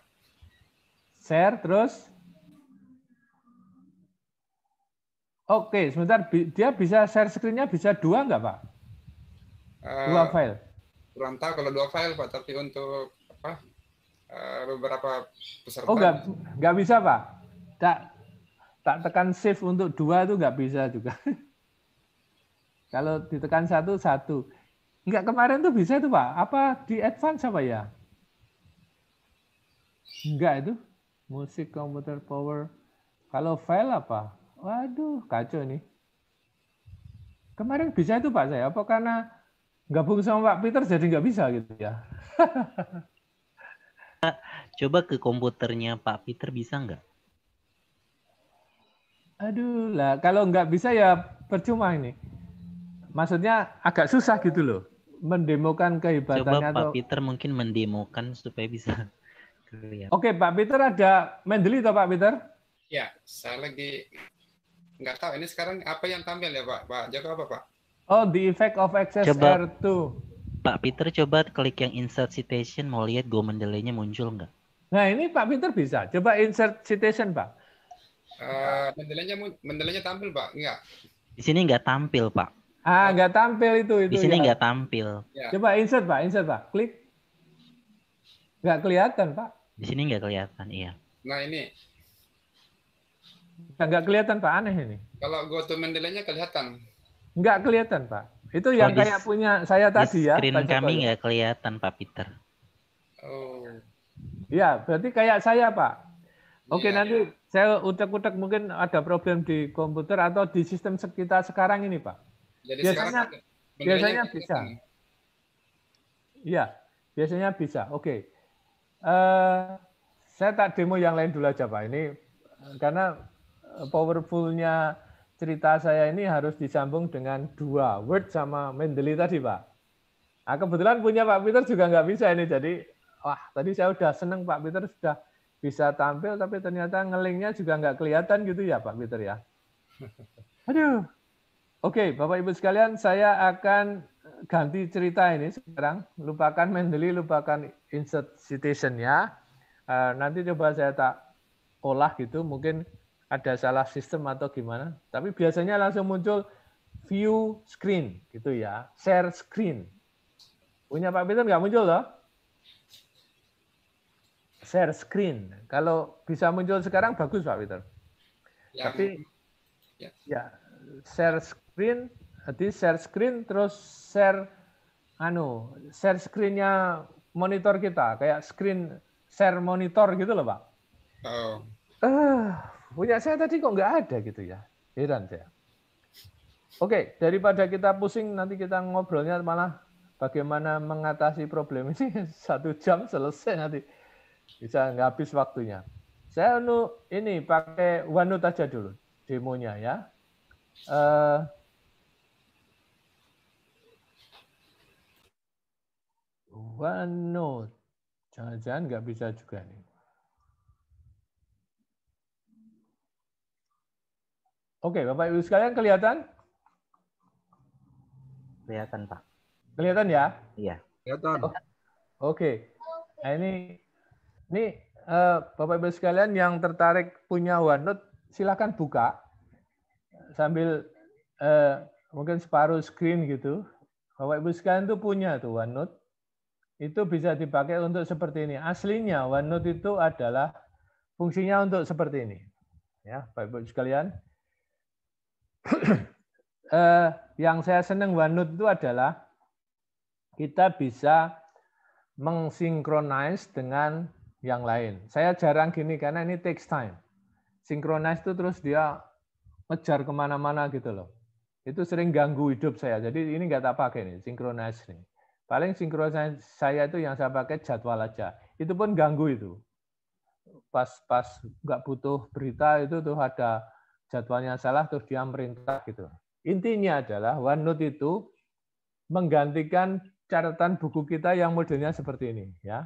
Share terus. Oke, sebentar dia bisa share screen-nya bisa dua nggak Pak? Eh, dua file kurang tahu kalau dua file pak tapi untuk apa eh, beberapa peserta oh nggak nggak bisa pak tak tak tekan save untuk dua itu nggak bisa juga kalau ditekan satu satu nggak kemarin tuh bisa tuh pak apa di advance apa ya nggak itu musik komputer power kalau file apa waduh kacau nih kemarin bisa itu pak saya apa karena gabung sama Pak Peter jadi nggak bisa gitu ya. Coba ke komputernya Pak Peter bisa nggak? Aduh lah, kalau nggak bisa ya percuma ini. Maksudnya agak susah gitu loh, mendemokan kehebatannya. Coba Pak atau... Peter mungkin mendemokan supaya bisa. Oke, Pak Peter ada mendeli atau Pak Peter? Ya, saya lagi nggak tahu ini sekarang apa yang tampil ya Pak Pak apa Pak? Oh, the effect of excess coba, R2. Pak Peter coba klik yang insert citation mau lihat gue mendelenya muncul nggak? Nah, ini Pak Peter bisa. Coba insert citation, Pak. Uh, mendelenya mendelenya tampil, Pak. Enggak. Di sini nggak tampil, Pak. Ah, nggak tampil itu itu. Di sini ya. nggak tampil. Ya. Coba insert, Pak. Insert, Pak. Klik. Nggak kelihatan, Pak. Di sini nggak kelihatan, iya. Nah, ini nggak kelihatan Pak aneh ini. Kalau go to Mendelenya kelihatan. Nggak kelihatan, Pak. Itu oh, yang kayak punya saya tadi ya. Screen Pak kami nggak kelihatan, Pak Peter. Oh. Ya, berarti kayak saya, Pak. Oke, yeah. nanti iya. saya utek-utek mungkin ada problem di komputer atau di sistem kita sekarang ini, Pak. Jadi biasanya biasanya bisa. Iya, biasanya bisa. Oke. Okay. Uh, eh, saya tak demo yang lain dulu aja, Pak. Ini eh, karena eh, powerfulnya cerita saya ini harus disambung dengan dua word sama mendeli tadi, Pak. Nah, kebetulan punya Pak Peter juga nggak bisa ini, jadi wah tadi saya udah seneng Pak Peter sudah bisa tampil, tapi ternyata ngelingnya juga nggak kelihatan gitu ya Pak Peter ya. Aduh. Oke, Bapak Ibu sekalian, saya akan ganti cerita ini sekarang. Lupakan mendeli lupakan insert citation ya. Eh, nanti coba saya tak olah gitu, mungkin ada salah sistem atau gimana. Tapi biasanya langsung muncul view screen gitu ya, share screen. Punya Pak Peter nggak muncul loh? Share screen. Kalau bisa muncul sekarang bagus Pak Peter. Ya. Tapi ya. ya. ya share screen, jadi share screen terus share anu share screennya monitor kita kayak screen share monitor gitu loh pak. Oh. Uh, punya saya tadi kok nggak ada gitu ya. Heran saya. Oke, daripada kita pusing nanti kita ngobrolnya malah bagaimana mengatasi problem ini satu jam selesai nanti bisa nggak habis waktunya. Saya nu ini pakai OneNote aja dulu demonya ya. Uh, OneNote, jangan-jangan nggak bisa juga nih. Oke, Bapak Ibu sekalian kelihatan? Kelihatan, Pak. Kelihatan ya? Iya. Kelihatan. Oke. Oh, oke. Nah, ini ini uh, Bapak Ibu sekalian yang tertarik punya OneNote silahkan buka sambil uh, mungkin separuh screen gitu. Bapak Ibu sekalian tuh punya tuh OneNote. Itu bisa dipakai untuk seperti ini. Aslinya OneNote itu adalah fungsinya untuk seperti ini. Ya, Bapak Ibu sekalian. eh, yang saya senang Wanut itu adalah kita bisa mengsinkronize dengan yang lain. Saya jarang gini karena ini takes time. Sinkronize itu terus dia ngejar kemana-mana gitu loh. Itu sering ganggu hidup saya. Jadi ini nggak tak pakai nih, sinkronize nih. Paling sinkronize saya itu yang saya pakai jadwal aja. Itu pun ganggu itu. Pas-pas nggak butuh berita itu tuh ada jadwalnya salah terus dia merintah gitu. Intinya adalah OneNote itu menggantikan catatan buku kita yang modelnya seperti ini ya.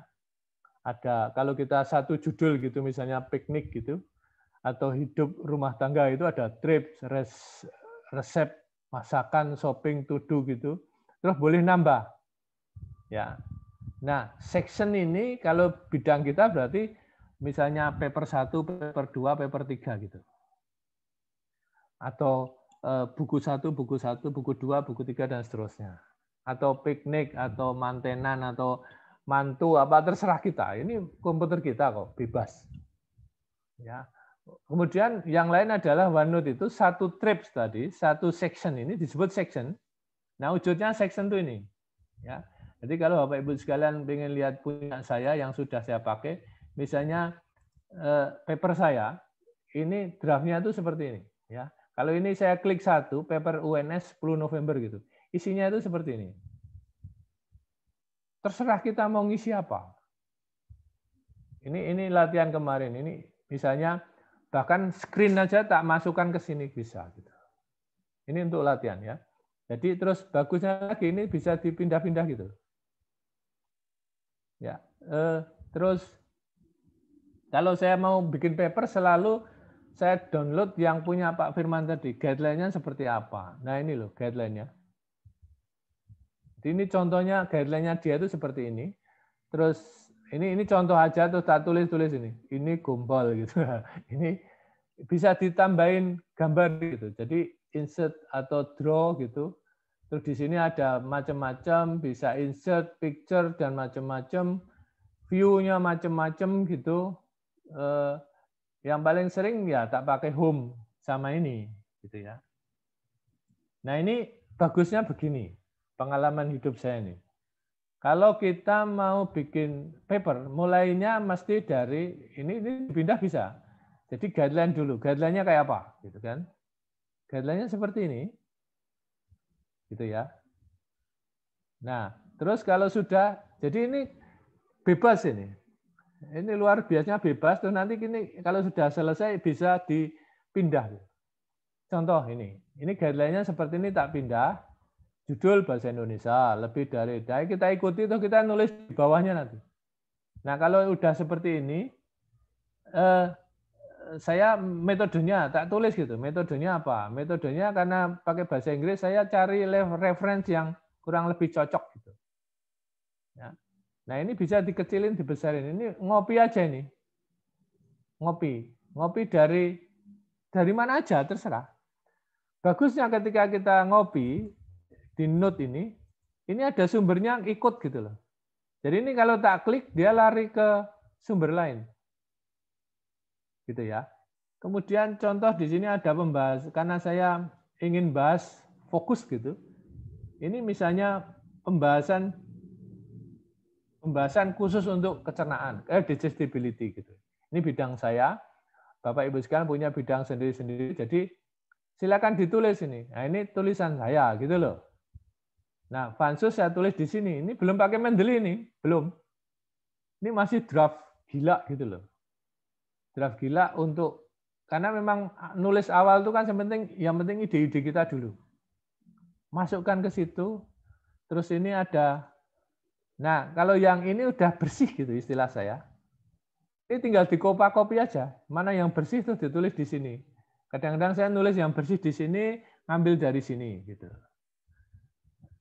Ada kalau kita satu judul gitu misalnya piknik gitu atau hidup rumah tangga itu ada trips, res, resep, masakan, shopping, to do gitu. Terus boleh nambah. Ya. Nah, section ini kalau bidang kita berarti misalnya paper 1, paper 2, paper 3 gitu atau eh, buku satu, buku satu, buku dua, buku tiga dan seterusnya. Atau piknik atau mantenan atau mantu apa terserah kita. Ini komputer kita kok bebas. Ya. Kemudian yang lain adalah OneNote itu satu trips tadi, satu section ini disebut section. Nah, wujudnya section itu ini. Ya. Jadi kalau Bapak Ibu sekalian ingin lihat punya saya yang sudah saya pakai, misalnya eh, paper saya, ini draftnya itu seperti ini, ya kalau ini saya klik satu, paper UNS 10 November gitu. Isinya itu seperti ini. Terserah kita mau ngisi apa. Ini ini latihan kemarin. Ini misalnya bahkan screen aja tak masukkan ke sini bisa gitu. Ini untuk latihan ya. Jadi terus bagusnya lagi ini bisa dipindah-pindah gitu. Ya, eh, terus kalau saya mau bikin paper selalu saya download yang punya Pak Firman tadi. Guideline-nya seperti apa? Nah ini loh guideline-nya. Ini contohnya guideline-nya dia itu seperti ini. Terus ini ini contoh aja terus tak tulis tulis ini. Ini gombal gitu. ini bisa ditambahin gambar gitu. Jadi insert atau draw gitu. Terus di sini ada macam-macam, bisa insert picture dan macam-macam, view-nya macam-macam gitu. Eh, yang paling sering ya tak pakai home sama ini, gitu ya. Nah ini bagusnya begini, pengalaman hidup saya ini. Kalau kita mau bikin paper, mulainya mesti dari ini ini pindah bisa. Jadi guideline dulu, guideline-nya kayak apa, gitu kan? Guideline-nya seperti ini, gitu ya. Nah, terus kalau sudah, jadi ini bebas ini, ini luar biasanya bebas, tuh nanti ini kalau sudah selesai bisa dipindah. Contoh ini, ini guideline-nya seperti ini tak pindah, judul bahasa Indonesia, lebih dari, dari kita ikuti, tuh kita nulis di bawahnya nanti. Nah kalau udah seperti ini, eh, saya metodenya tak tulis gitu. Metodenya apa? Metodenya karena pakai bahasa Inggris saya cari reference yang kurang lebih cocok gitu. Ya. Nah ini bisa dikecilin, dibesarin. Ini ngopi aja ini. Ngopi. Ngopi dari dari mana aja, terserah. Bagusnya ketika kita ngopi di note ini, ini ada sumbernya yang ikut gitu loh. Jadi ini kalau tak klik, dia lari ke sumber lain. Gitu ya. Kemudian contoh di sini ada pembahas, karena saya ingin bahas fokus gitu. Ini misalnya pembahasan pembahasan khusus untuk kecernaan, eh, digestibility gitu. Ini bidang saya. Bapak Ibu sekalian punya bidang sendiri-sendiri. Jadi silakan ditulis ini. Nah, ini tulisan saya gitu loh. Nah, pansus saya tulis di sini. Ini belum pakai Mendeli ini, belum. Ini masih draft gila gitu loh. Draft gila untuk karena memang ah, nulis awal itu kan yang penting yang penting ide-ide kita dulu. Masukkan ke situ. Terus ini ada Nah, kalau yang ini udah bersih gitu istilah saya. Ini tinggal dikopa-kopi aja. Mana yang bersih itu ditulis di sini. Kadang-kadang saya nulis yang bersih di sini, ngambil dari sini gitu.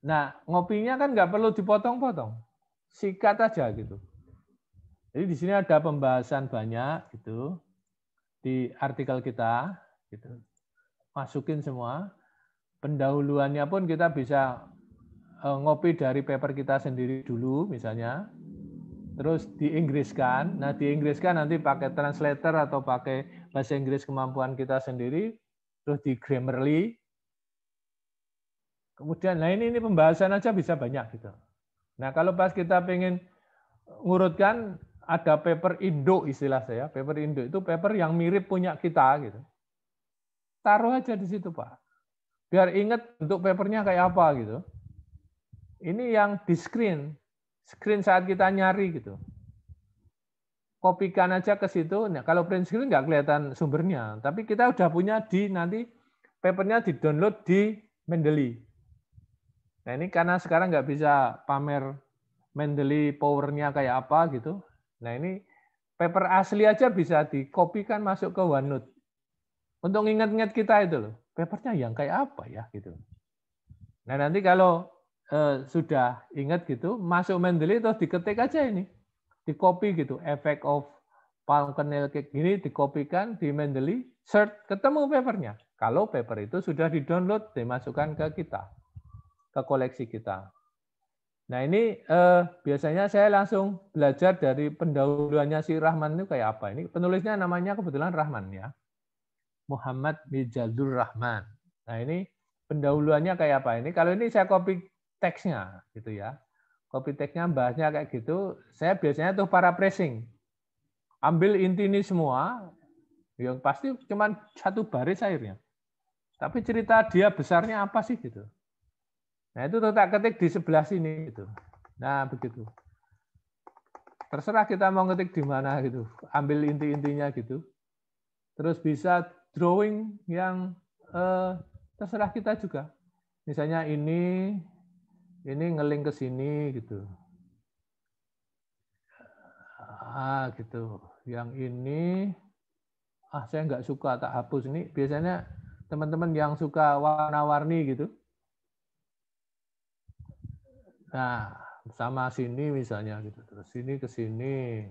Nah, ngopinya kan nggak perlu dipotong-potong. Sikat aja gitu. Jadi di sini ada pembahasan banyak gitu di artikel kita gitu. Masukin semua. Pendahuluannya pun kita bisa Eh, ngopi dari paper kita sendiri dulu misalnya, terus diinggriskan. Nah, diinggriskan nanti pakai translator atau pakai bahasa Inggris kemampuan kita sendiri, terus di Grammarly. Kemudian, nah ini, ini pembahasan aja bisa banyak gitu. Nah, kalau pas kita pengen ngurutkan, ada paper Indo istilah saya. Paper Indo itu paper yang mirip punya kita gitu. Taruh aja di situ, Pak. Biar ingat untuk papernya kayak apa gitu ini yang di screen, screen saat kita nyari gitu. Kopikan aja ke situ. Nah, kalau print screen nggak kelihatan sumbernya, tapi kita udah punya di nanti papernya di download di Mendeley. Nah ini karena sekarang nggak bisa pamer Mendeley powernya kayak apa gitu. Nah ini paper asli aja bisa dikopikan masuk ke OneNote. Untuk ingat-ingat kita itu loh, papernya yang kayak apa ya gitu. Nah nanti kalau eh, sudah ingat gitu, masuk Mendeley terus diketik aja ini. Di copy gitu, effect of palm kernel cake gini dikopikan di Mendeley, search ketemu papernya. Kalau paper itu sudah di-download, dimasukkan ke kita, ke koleksi kita. Nah ini eh, biasanya saya langsung belajar dari pendahuluannya si Rahman itu kayak apa. Ini penulisnya namanya kebetulan Rahman ya. Muhammad Mijaldur Rahman. Nah ini pendahuluannya kayak apa ini. Kalau ini saya copy teksnya gitu ya. Copy teksnya bahasnya kayak gitu. Saya biasanya tuh para pressing. Ambil inti ini semua, yang pasti cuma satu baris akhirnya. Tapi cerita dia besarnya apa sih gitu. Nah itu tak ketik di sebelah sini gitu. Nah begitu. Terserah kita mau ngetik di mana gitu. Ambil inti-intinya gitu. Terus bisa drawing yang eh, terserah kita juga. Misalnya ini ini ngeling ke sini gitu. Ah gitu. Yang ini ah saya nggak suka tak hapus ini. Biasanya teman-teman yang suka warna-warni gitu. Nah, sama sini misalnya gitu. Terus sini ke sini.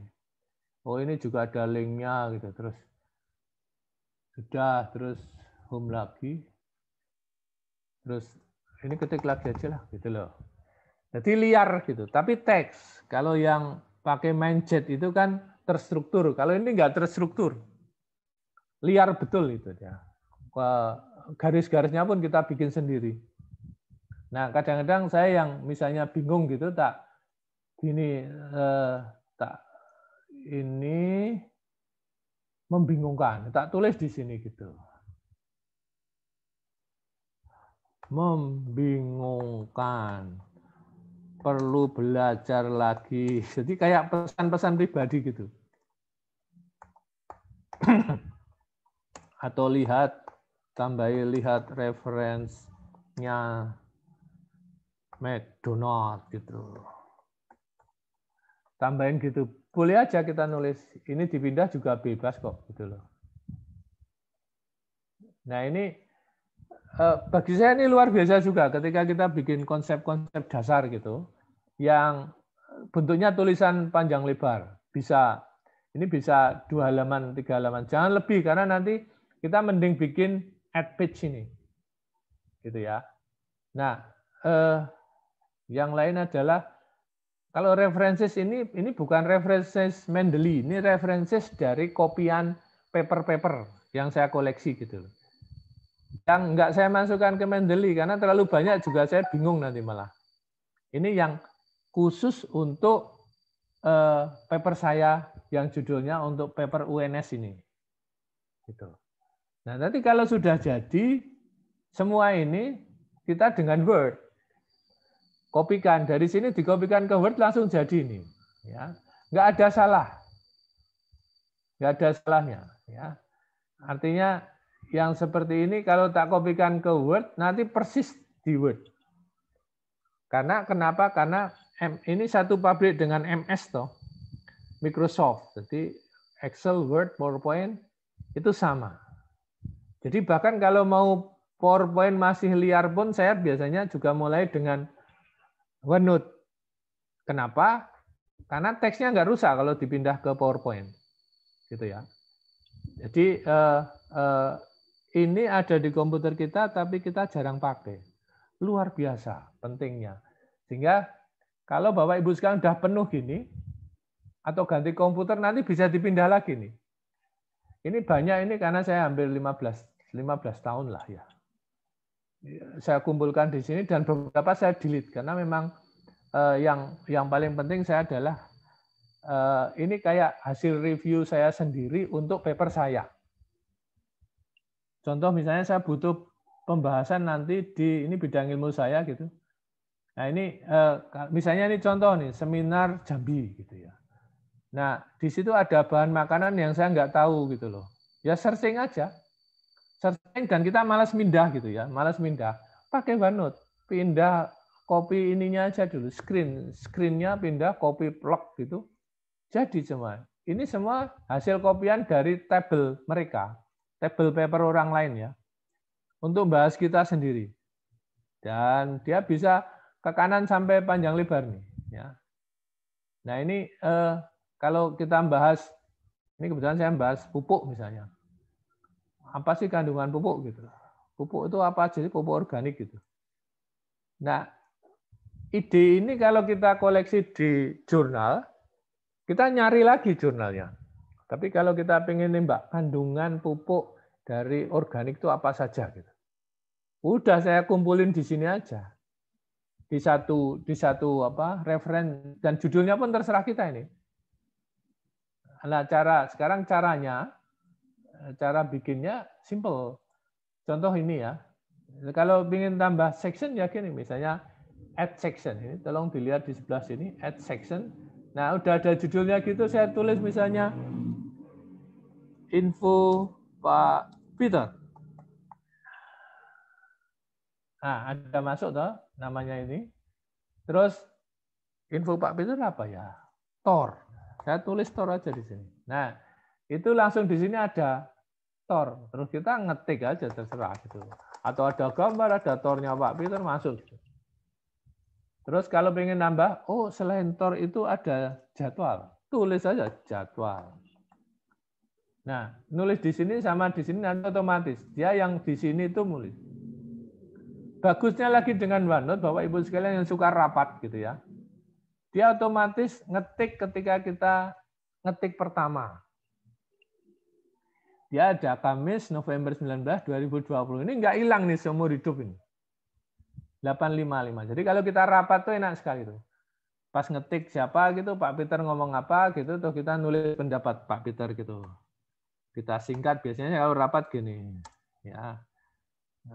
Oh, ini juga ada linknya gitu. Terus sudah terus home lagi. Terus ini ketik lagi aja lah gitu loh. Jadi liar gitu, tapi teks. Kalau yang pakai mindset itu kan terstruktur. Kalau ini nggak terstruktur, liar betul itu ya. Garis-garisnya pun kita bikin sendiri. Nah kadang-kadang saya yang misalnya bingung gitu tak gini eh, tak ini membingungkan. Tak tulis di sini gitu. membingungkan. Perlu belajar lagi. Jadi kayak pesan-pesan pribadi gitu. Atau lihat, tambahi lihat referensinya McDonald gitu. Tambahin gitu. Boleh aja kita nulis, ini dipindah juga bebas kok gitu loh. Nah ini Eh, bagi saya ini luar biasa juga ketika kita bikin konsep-konsep dasar gitu yang bentuknya tulisan panjang lebar bisa ini bisa dua halaman tiga halaman jangan lebih karena nanti kita mending bikin ad page ini gitu ya nah eh, yang lain adalah kalau references ini ini bukan references Mendeley ini references dari kopian paper-paper yang saya koleksi gitu yang enggak saya masukkan ke Mendeli karena terlalu banyak juga saya bingung nanti malah. Ini yang khusus untuk uh, paper saya yang judulnya untuk paper UNS ini. Gitu. Nah, nanti kalau sudah jadi semua ini kita dengan Word. Kopikan dari sini dikopikan ke Word langsung jadi ini, ya. Enggak ada salah. Enggak ada salahnya, ya. Artinya yang seperti ini kalau tak kopikan ke Word, nanti persis di Word. Karena kenapa? Karena M, ini satu pabrik dengan MS toh, Microsoft. Jadi Excel, Word, PowerPoint itu sama. Jadi bahkan kalau mau PowerPoint masih liar pun saya biasanya juga mulai dengan OneNote. Kenapa? Karena teksnya nggak rusak kalau dipindah ke PowerPoint, gitu ya. Jadi eh, eh, ini ada di komputer kita, tapi kita jarang pakai. Luar biasa pentingnya. Sehingga kalau Bapak Ibu sekarang sudah penuh gini, atau ganti komputer nanti bisa dipindah lagi nih. Ini banyak ini karena saya hampir 15 15 tahun lah ya. Saya kumpulkan di sini dan beberapa saya delete karena memang eh, yang yang paling penting saya adalah eh, ini kayak hasil review saya sendiri untuk paper saya. Contoh misalnya saya butuh pembahasan nanti di ini bidang ilmu saya gitu. Nah ini eh, misalnya ini contoh nih seminar Jambi gitu ya. Nah di situ ada bahan makanan yang saya nggak tahu gitu loh. Ya searching aja, searching dan kita malas pindah gitu ya, malas pindah. Pakai banut pindah kopi ininya aja dulu, screen screennya pindah, kopi plok gitu. Jadi cuman ini semua hasil kopian dari tabel mereka table paper orang lain ya, untuk bahas kita sendiri. Dan dia bisa ke kanan sampai panjang lebar nih. Ya. Nah ini eh, kalau kita bahas, ini kebetulan saya bahas pupuk misalnya. Apa sih kandungan pupuk gitu? Pupuk itu apa? Jadi pupuk organik gitu. Nah ide ini kalau kita koleksi di jurnal, kita nyari lagi jurnalnya. Tapi kalau kita ingin nembak kandungan pupuk dari organik itu apa saja gitu. Udah saya kumpulin di sini aja. Di satu di satu apa referen dan judulnya pun terserah kita ini. Nah, cara sekarang caranya cara bikinnya simple. Contoh ini ya. Kalau ingin tambah section ya gini misalnya add section ini tolong dilihat di sebelah sini add section. Nah, udah ada judulnya gitu saya tulis misalnya info Pak Peter. Nah, ada masuk toh namanya ini. Terus info Pak Peter apa ya? Tor. Saya tulis Tor aja di sini. Nah, itu langsung di sini ada Tor. Terus kita ngetik aja terserah gitu. Atau ada gambar, ada Tornya Pak Peter masuk. Gitu. Terus kalau ingin nambah, oh selain Tor itu ada jadwal. Tulis aja jadwal. Nah, nulis di sini sama di sini nanti otomatis. Dia yang di sini itu nulis. Bagusnya lagi dengan OneNote, Bapak Ibu sekalian yang suka rapat gitu ya. Dia otomatis ngetik ketika kita ngetik pertama. Dia ada Kamis November 19 2020. Ini nggak hilang nih seumur hidup ini. 855. Jadi kalau kita rapat tuh enak sekali tuh. Pas ngetik siapa gitu, Pak Peter ngomong apa gitu, tuh kita nulis pendapat Pak Peter gitu. Kita singkat biasanya kalau rapat gini, ya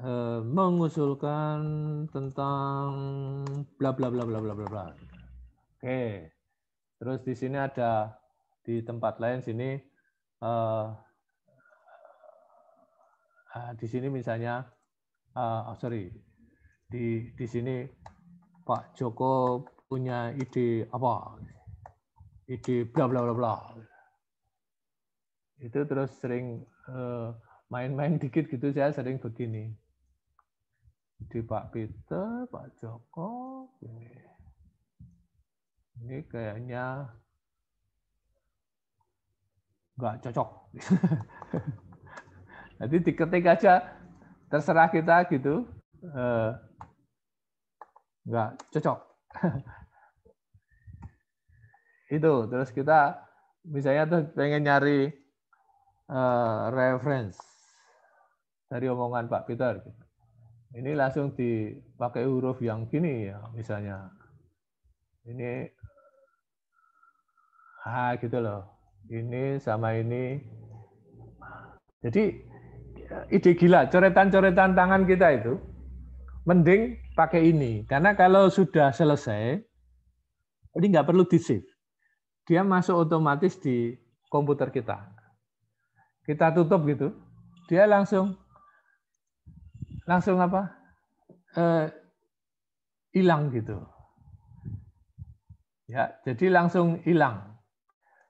eh, mengusulkan tentang bla bla bla bla bla bla bla. Oke. Terus di sini ada di tempat lain sini eh, ah, di sini misalnya ah, oh sorry di di sini Pak Joko punya ide apa ide bla bla bla bla itu terus sering eh, main-main uh, dikit gitu saya sering begini di Pak Peter Pak Joko ini, ini kayaknya nggak cocok nanti diketik aja terserah kita gitu eh, nggak cocok itu terus kita misalnya tuh pengen nyari uh, reference dari omongan Pak Peter. Ini langsung dipakai huruf yang gini ya, misalnya. Ini H gitu loh. Ini sama ini. Jadi ide gila, coretan-coretan tangan kita itu mending pakai ini. Karena kalau sudah selesai, ini nggak perlu di-save. Dia masuk otomatis di komputer kita kita tutup gitu, dia langsung langsung apa? Eh, hilang gitu. Ya, jadi langsung hilang.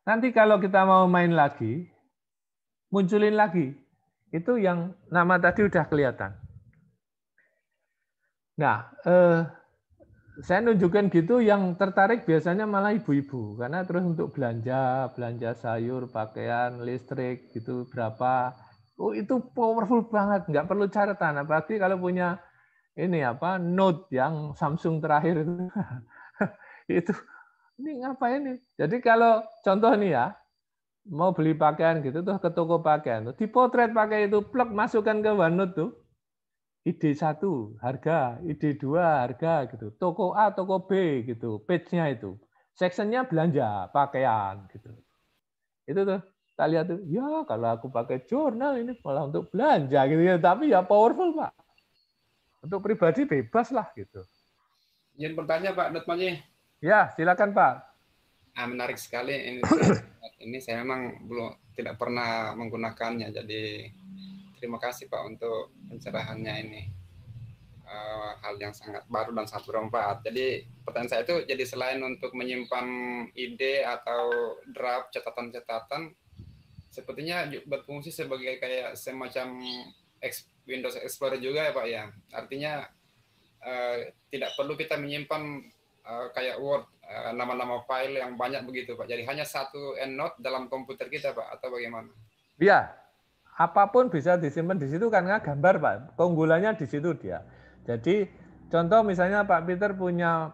Nanti kalau kita mau main lagi, munculin lagi. Itu yang nama tadi udah kelihatan. Nah, eh, saya nunjukin gitu yang tertarik biasanya malah ibu-ibu karena terus untuk belanja belanja sayur pakaian listrik gitu berapa oh itu powerful banget nggak perlu catatan apalagi kalau punya ini apa note yang Samsung terakhir itu itu ini ngapain nih jadi kalau contoh nih ya mau beli pakaian gitu tuh ke toko pakaian tuh dipotret pakai itu plug masukkan ke OneNote tuh id satu harga, id dua harga gitu. Toko A, toko B gitu, page-nya itu. section belanja, pakaian gitu. Itu tuh kita lihat tuh, ya kalau aku pakai jurnal ini malah untuk belanja gitu ya, tapi ya powerful, Pak. Untuk pribadi bebas lah gitu. Yang bertanya Pak Nutmanji Ya, silakan Pak. Ah, menarik sekali ini. ini saya memang belum tidak pernah menggunakannya, jadi terima kasih Pak untuk pencerahannya ini. Uh, hal yang sangat baru dan sangat bermanfaat. Jadi pertanyaan saya itu jadi selain untuk menyimpan ide atau draft catatan-catatan, sepertinya berfungsi sebagai kayak semacam Windows Explorer juga ya Pak ya. Artinya uh, tidak perlu kita menyimpan uh, kayak Word nama nama-nama file yang banyak begitu Pak. Jadi hanya satu EndNote dalam komputer kita Pak atau bagaimana? Ya apapun bisa disimpan di situ karena gambar Pak. Keunggulannya di situ dia. Jadi contoh misalnya Pak Peter punya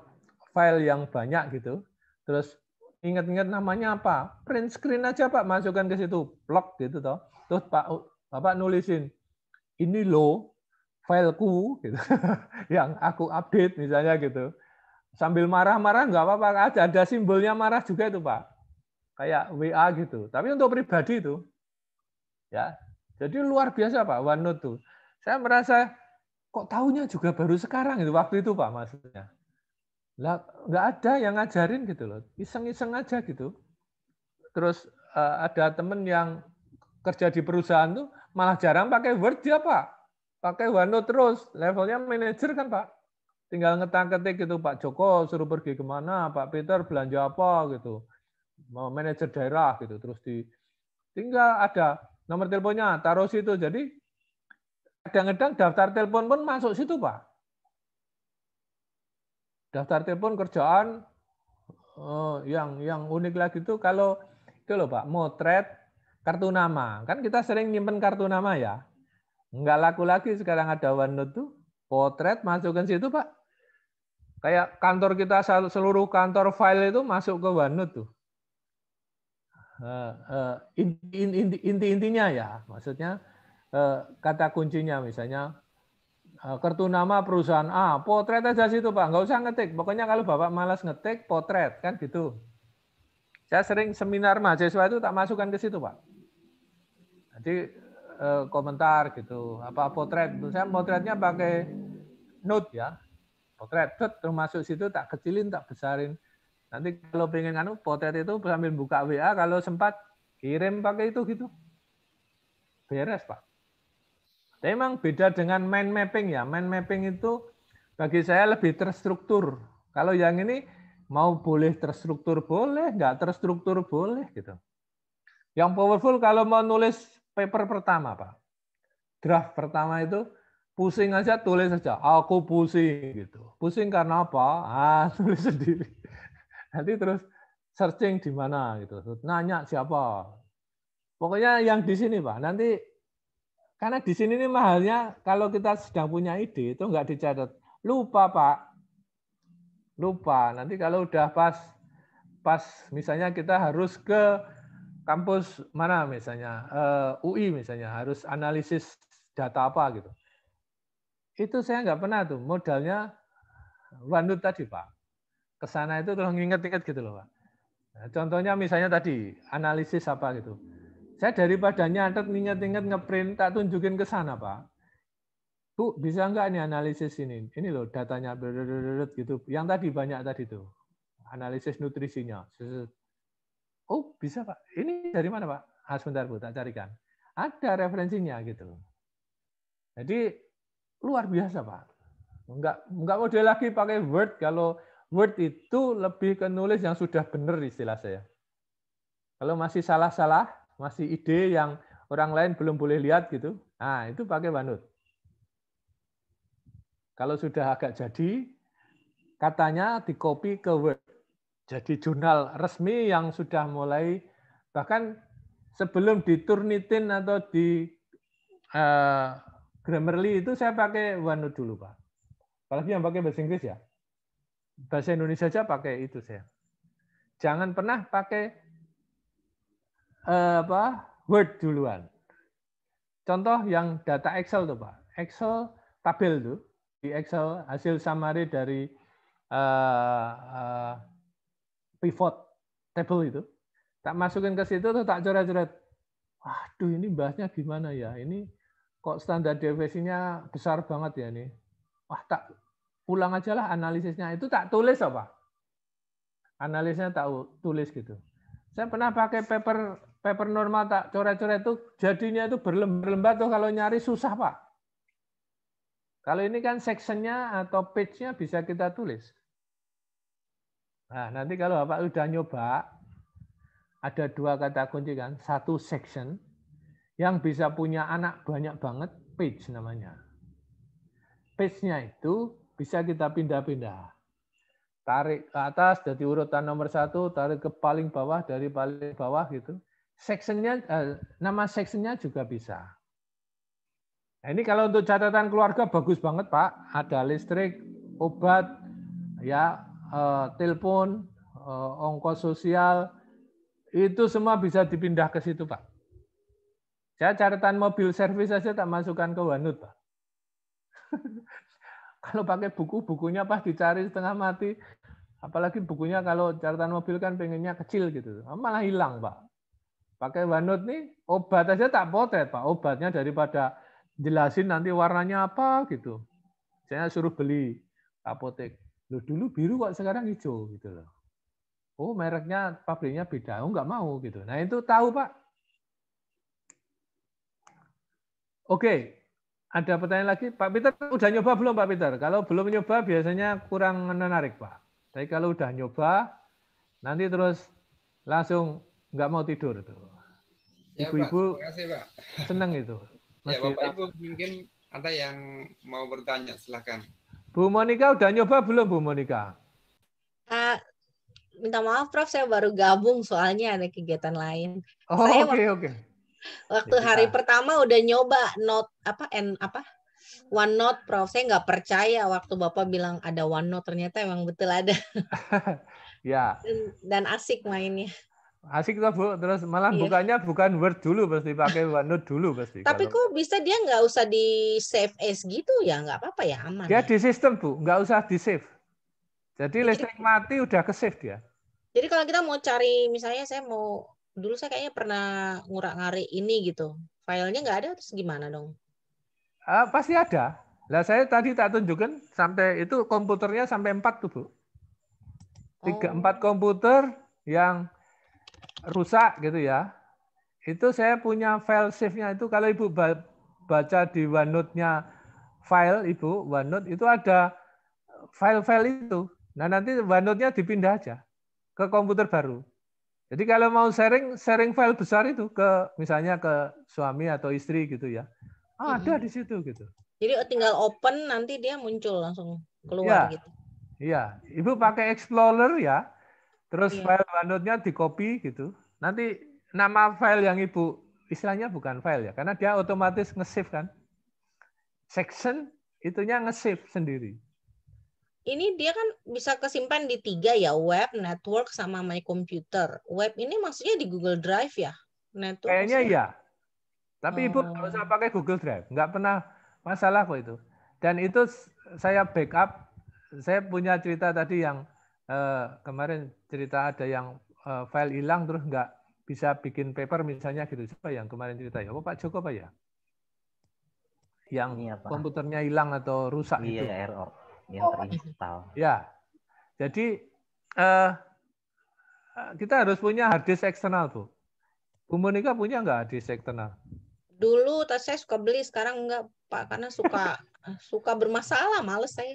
file yang banyak gitu, terus ingat-ingat namanya apa, print screen aja Pak, masukkan ke situ, plok gitu toh. Terus Pak Bapak nulisin ini lo fileku gitu yang aku update misalnya gitu. Sambil marah-marah nggak apa-apa, ada, ada simbolnya marah juga itu Pak. Kayak WA gitu. Tapi untuk pribadi itu ya jadi luar biasa Pak OneNote tuh. Saya merasa kok tahunya juga baru sekarang itu waktu itu Pak maksudnya. Lah nggak ada yang ngajarin gitu loh. Iseng-iseng aja gitu. Terus eh, ada temen yang kerja di perusahaan tuh malah jarang pakai Word dia Pak. Pakai OneNote terus. Levelnya manajer kan Pak. Tinggal ngetang ketik gitu Pak Joko suruh pergi kemana, Pak Peter belanja apa gitu. Mau manajer daerah gitu. Terus di tinggal ada nomor teleponnya, taruh situ. Jadi kadang-kadang daftar telepon pun masuk situ, Pak. Daftar telepon kerjaan oh, yang yang unik lagi itu kalau itu loh Pak, motret kartu nama. Kan kita sering nyimpen kartu nama ya. Enggak laku lagi sekarang ada OneNote tuh. Potret masukkan situ Pak. Kayak kantor kita seluruh kantor file itu masuk ke OneNote tuh. Eh, eh, inti-intinya ya, maksudnya eh, kata kuncinya misalnya kartu nama perusahaan A, potret aja situ Pak, nggak usah ngetik. Pokoknya kalau Bapak malas ngetik, potret kan gitu. Saya sering seminar mahasiswa itu tak masukkan ke situ Pak. Jadi komentar gitu, apa potret. Saya potretnya pakai note ya, potret, terus masuk situ tak kecilin, tak besarin. Nanti kalau pengen anu potret itu sambil buka WA kalau sempat kirim pakai itu gitu. Beres, Pak. Tapi memang beda dengan mind mapping ya. Mind mapping itu bagi saya lebih terstruktur. Kalau yang ini mau boleh terstruktur boleh, nggak terstruktur boleh gitu. Yang powerful kalau mau nulis paper pertama, Pak. Draft pertama itu pusing aja tulis saja. Aku pusing gitu. Pusing karena apa? Ah, tulis sendiri. Nanti terus searching di mana gitu, nanya siapa. Pokoknya yang di sini Pak, nanti karena di sini ini mahalnya kalau kita sedang punya ide itu nggak dicatat. Lupa Pak, lupa. Nanti kalau udah pas pas misalnya kita harus ke kampus mana misalnya eh, UI misalnya harus analisis data apa gitu. Itu saya nggak pernah tuh modalnya Wanut tadi Pak ke sana itu tolong nginget ingat gitu loh Pak. Nah, contohnya misalnya tadi analisis apa gitu. Saya daripada nyatet nginget inget ngeprint tak tunjukin ke sana Pak. Bu, bisa enggak nih analisis ini? Ini loh datanya gitu. Yang tadi banyak tadi tuh. Analisis nutrisinya. Oh, bisa Pak. Ini dari mana Pak? Ah, sebentar Bu, tak carikan. Ada referensinya gitu. Jadi luar biasa Pak. Enggak enggak model lagi pakai Word kalau Word itu lebih ke nulis yang sudah benar istilah saya. Kalau masih salah-salah, masih ide yang orang lain belum boleh lihat gitu, nah itu pakai banut. Kalau sudah agak jadi, katanya di copy ke Word. Jadi jurnal resmi yang sudah mulai, bahkan sebelum di Turnitin atau di uh, Grammarly itu saya pakai OneNote dulu, Pak. Apalagi yang pakai bahasa Inggris ya bahasa Indonesia aja pakai itu saya. Jangan pernah pakai eh, apa Word duluan. Contoh yang data Excel tuh Pak. Excel tabel tuh di Excel hasil summary dari uh, uh, pivot table itu tak masukin ke situ tuh tak coret-coret. Waduh ini bahasnya gimana ya? Ini kok standar deviasinya besar banget ya nih. Wah tak pulang aja lah analisisnya itu tak tulis apa analisnya tak tulis gitu saya pernah pakai paper paper normal tak coret-coret itu jadinya itu berlembar-lembar tuh kalau nyari susah pak kalau ini kan sectionnya atau page-nya bisa kita tulis nah nanti kalau bapak udah nyoba ada dua kata kunci kan satu section yang bisa punya anak banyak banget page namanya page-nya itu bisa kita pindah-pindah. Tarik ke atas dari urutan nomor satu, tarik ke paling bawah dari paling bawah gitu. Sectionnya, eh, nama sectionnya juga bisa. Nah, ini kalau untuk catatan keluarga bagus banget Pak. Ada listrik, obat, ya, eh, telepon, eh, ongkos sosial, itu semua bisa dipindah ke situ Pak. Saya catatan mobil servis saja tak masukkan ke Wanut Pak. Kalau pakai buku, bukunya pas dicari setengah mati. Apalagi bukunya kalau catatan mobil kan pengennya kecil gitu. Malah hilang, Pak. Pakai OneNote nih, obat aja tak potret, Pak. Obatnya daripada jelasin nanti warnanya apa gitu. Saya suruh beli apotek. Lo dulu biru kok sekarang hijau gitu loh. Oh, mereknya pabriknya beda. Oh, nggak mau gitu. Nah, itu tahu, Pak. Oke, ada pertanyaan lagi, Pak Peter udah nyoba belum Pak Peter? Kalau belum nyoba biasanya kurang menarik Pak. Tapi kalau udah nyoba, nanti terus langsung nggak mau tidur itu. Ya, Ibu-ibu ya, senang seneng itu. ya Bapak Ibu mungkin ada yang mau bertanya, silahkan. Bu Monika udah nyoba belum Bu Monika? Uh, minta maaf Prof, saya baru gabung soalnya ada kegiatan lain. Oh oke oke. okay. Waktu gitu, hari pertama udah nyoba not apa n apa One Note, Prof. Saya nggak percaya waktu Bapak bilang ada One Note, ternyata emang betul ada. ya. Dan, asik mainnya. Asik tuh bu, terus malah iya. bukannya bukan Word dulu pasti pakai one note dulu pasti. Tapi kalau... kok bisa dia nggak usah di save as gitu ya nggak apa-apa ya aman. Dia ya. di sistem bu, nggak usah di save. Jadi, Jadi listrik mati udah ke save dia. Jadi kalau kita mau cari misalnya saya mau dulu saya kayaknya pernah ngurak-ngarik ini gitu. Filenya nggak ada terus gimana dong? Uh, pasti ada. Lah saya tadi tak tunjukkan sampai itu komputernya sampai empat tuh bu. Tiga oh. empat komputer yang rusak gitu ya. Itu saya punya file save-nya itu kalau ibu baca di OneNote-nya file ibu OneNote itu ada file-file itu. Nah nanti OneNote-nya dipindah aja ke komputer baru. Jadi kalau mau sharing, sharing file besar itu ke misalnya ke suami atau istri gitu ya. Ah, ada di situ gitu. Jadi tinggal open nanti dia muncul langsung keluar ya. gitu. Iya, Ibu pakai Explorer ya. Terus ya. file downloadnya di copy gitu. Nanti nama file yang Ibu istilahnya bukan file ya, karena dia otomatis nge-save kan. Section itunya nge-save sendiri ini dia kan bisa kesimpan di tiga ya web, network sama my computer. Web ini maksudnya di Google Drive ya? Network. Kayaknya iya. Tapi ibu kalau oh. saya pakai Google Drive, nggak pernah masalah kok itu. Dan itu saya backup. Saya punya cerita tadi yang eh, kemarin cerita ada yang eh, file hilang terus nggak bisa bikin paper misalnya gitu. Siapa yang kemarin cerita ya? Oh, Pak Joko apa ya? Yang komputernya hilang atau rusak iya, itu. Iya, error yang oh. terinstall. Ya, jadi uh, kita harus punya hard disk eksternal tuh. Bu Monika punya nggak hard disk eksternal? Dulu tas saya suka beli, sekarang nggak Pak, karena suka suka bermasalah, males saya.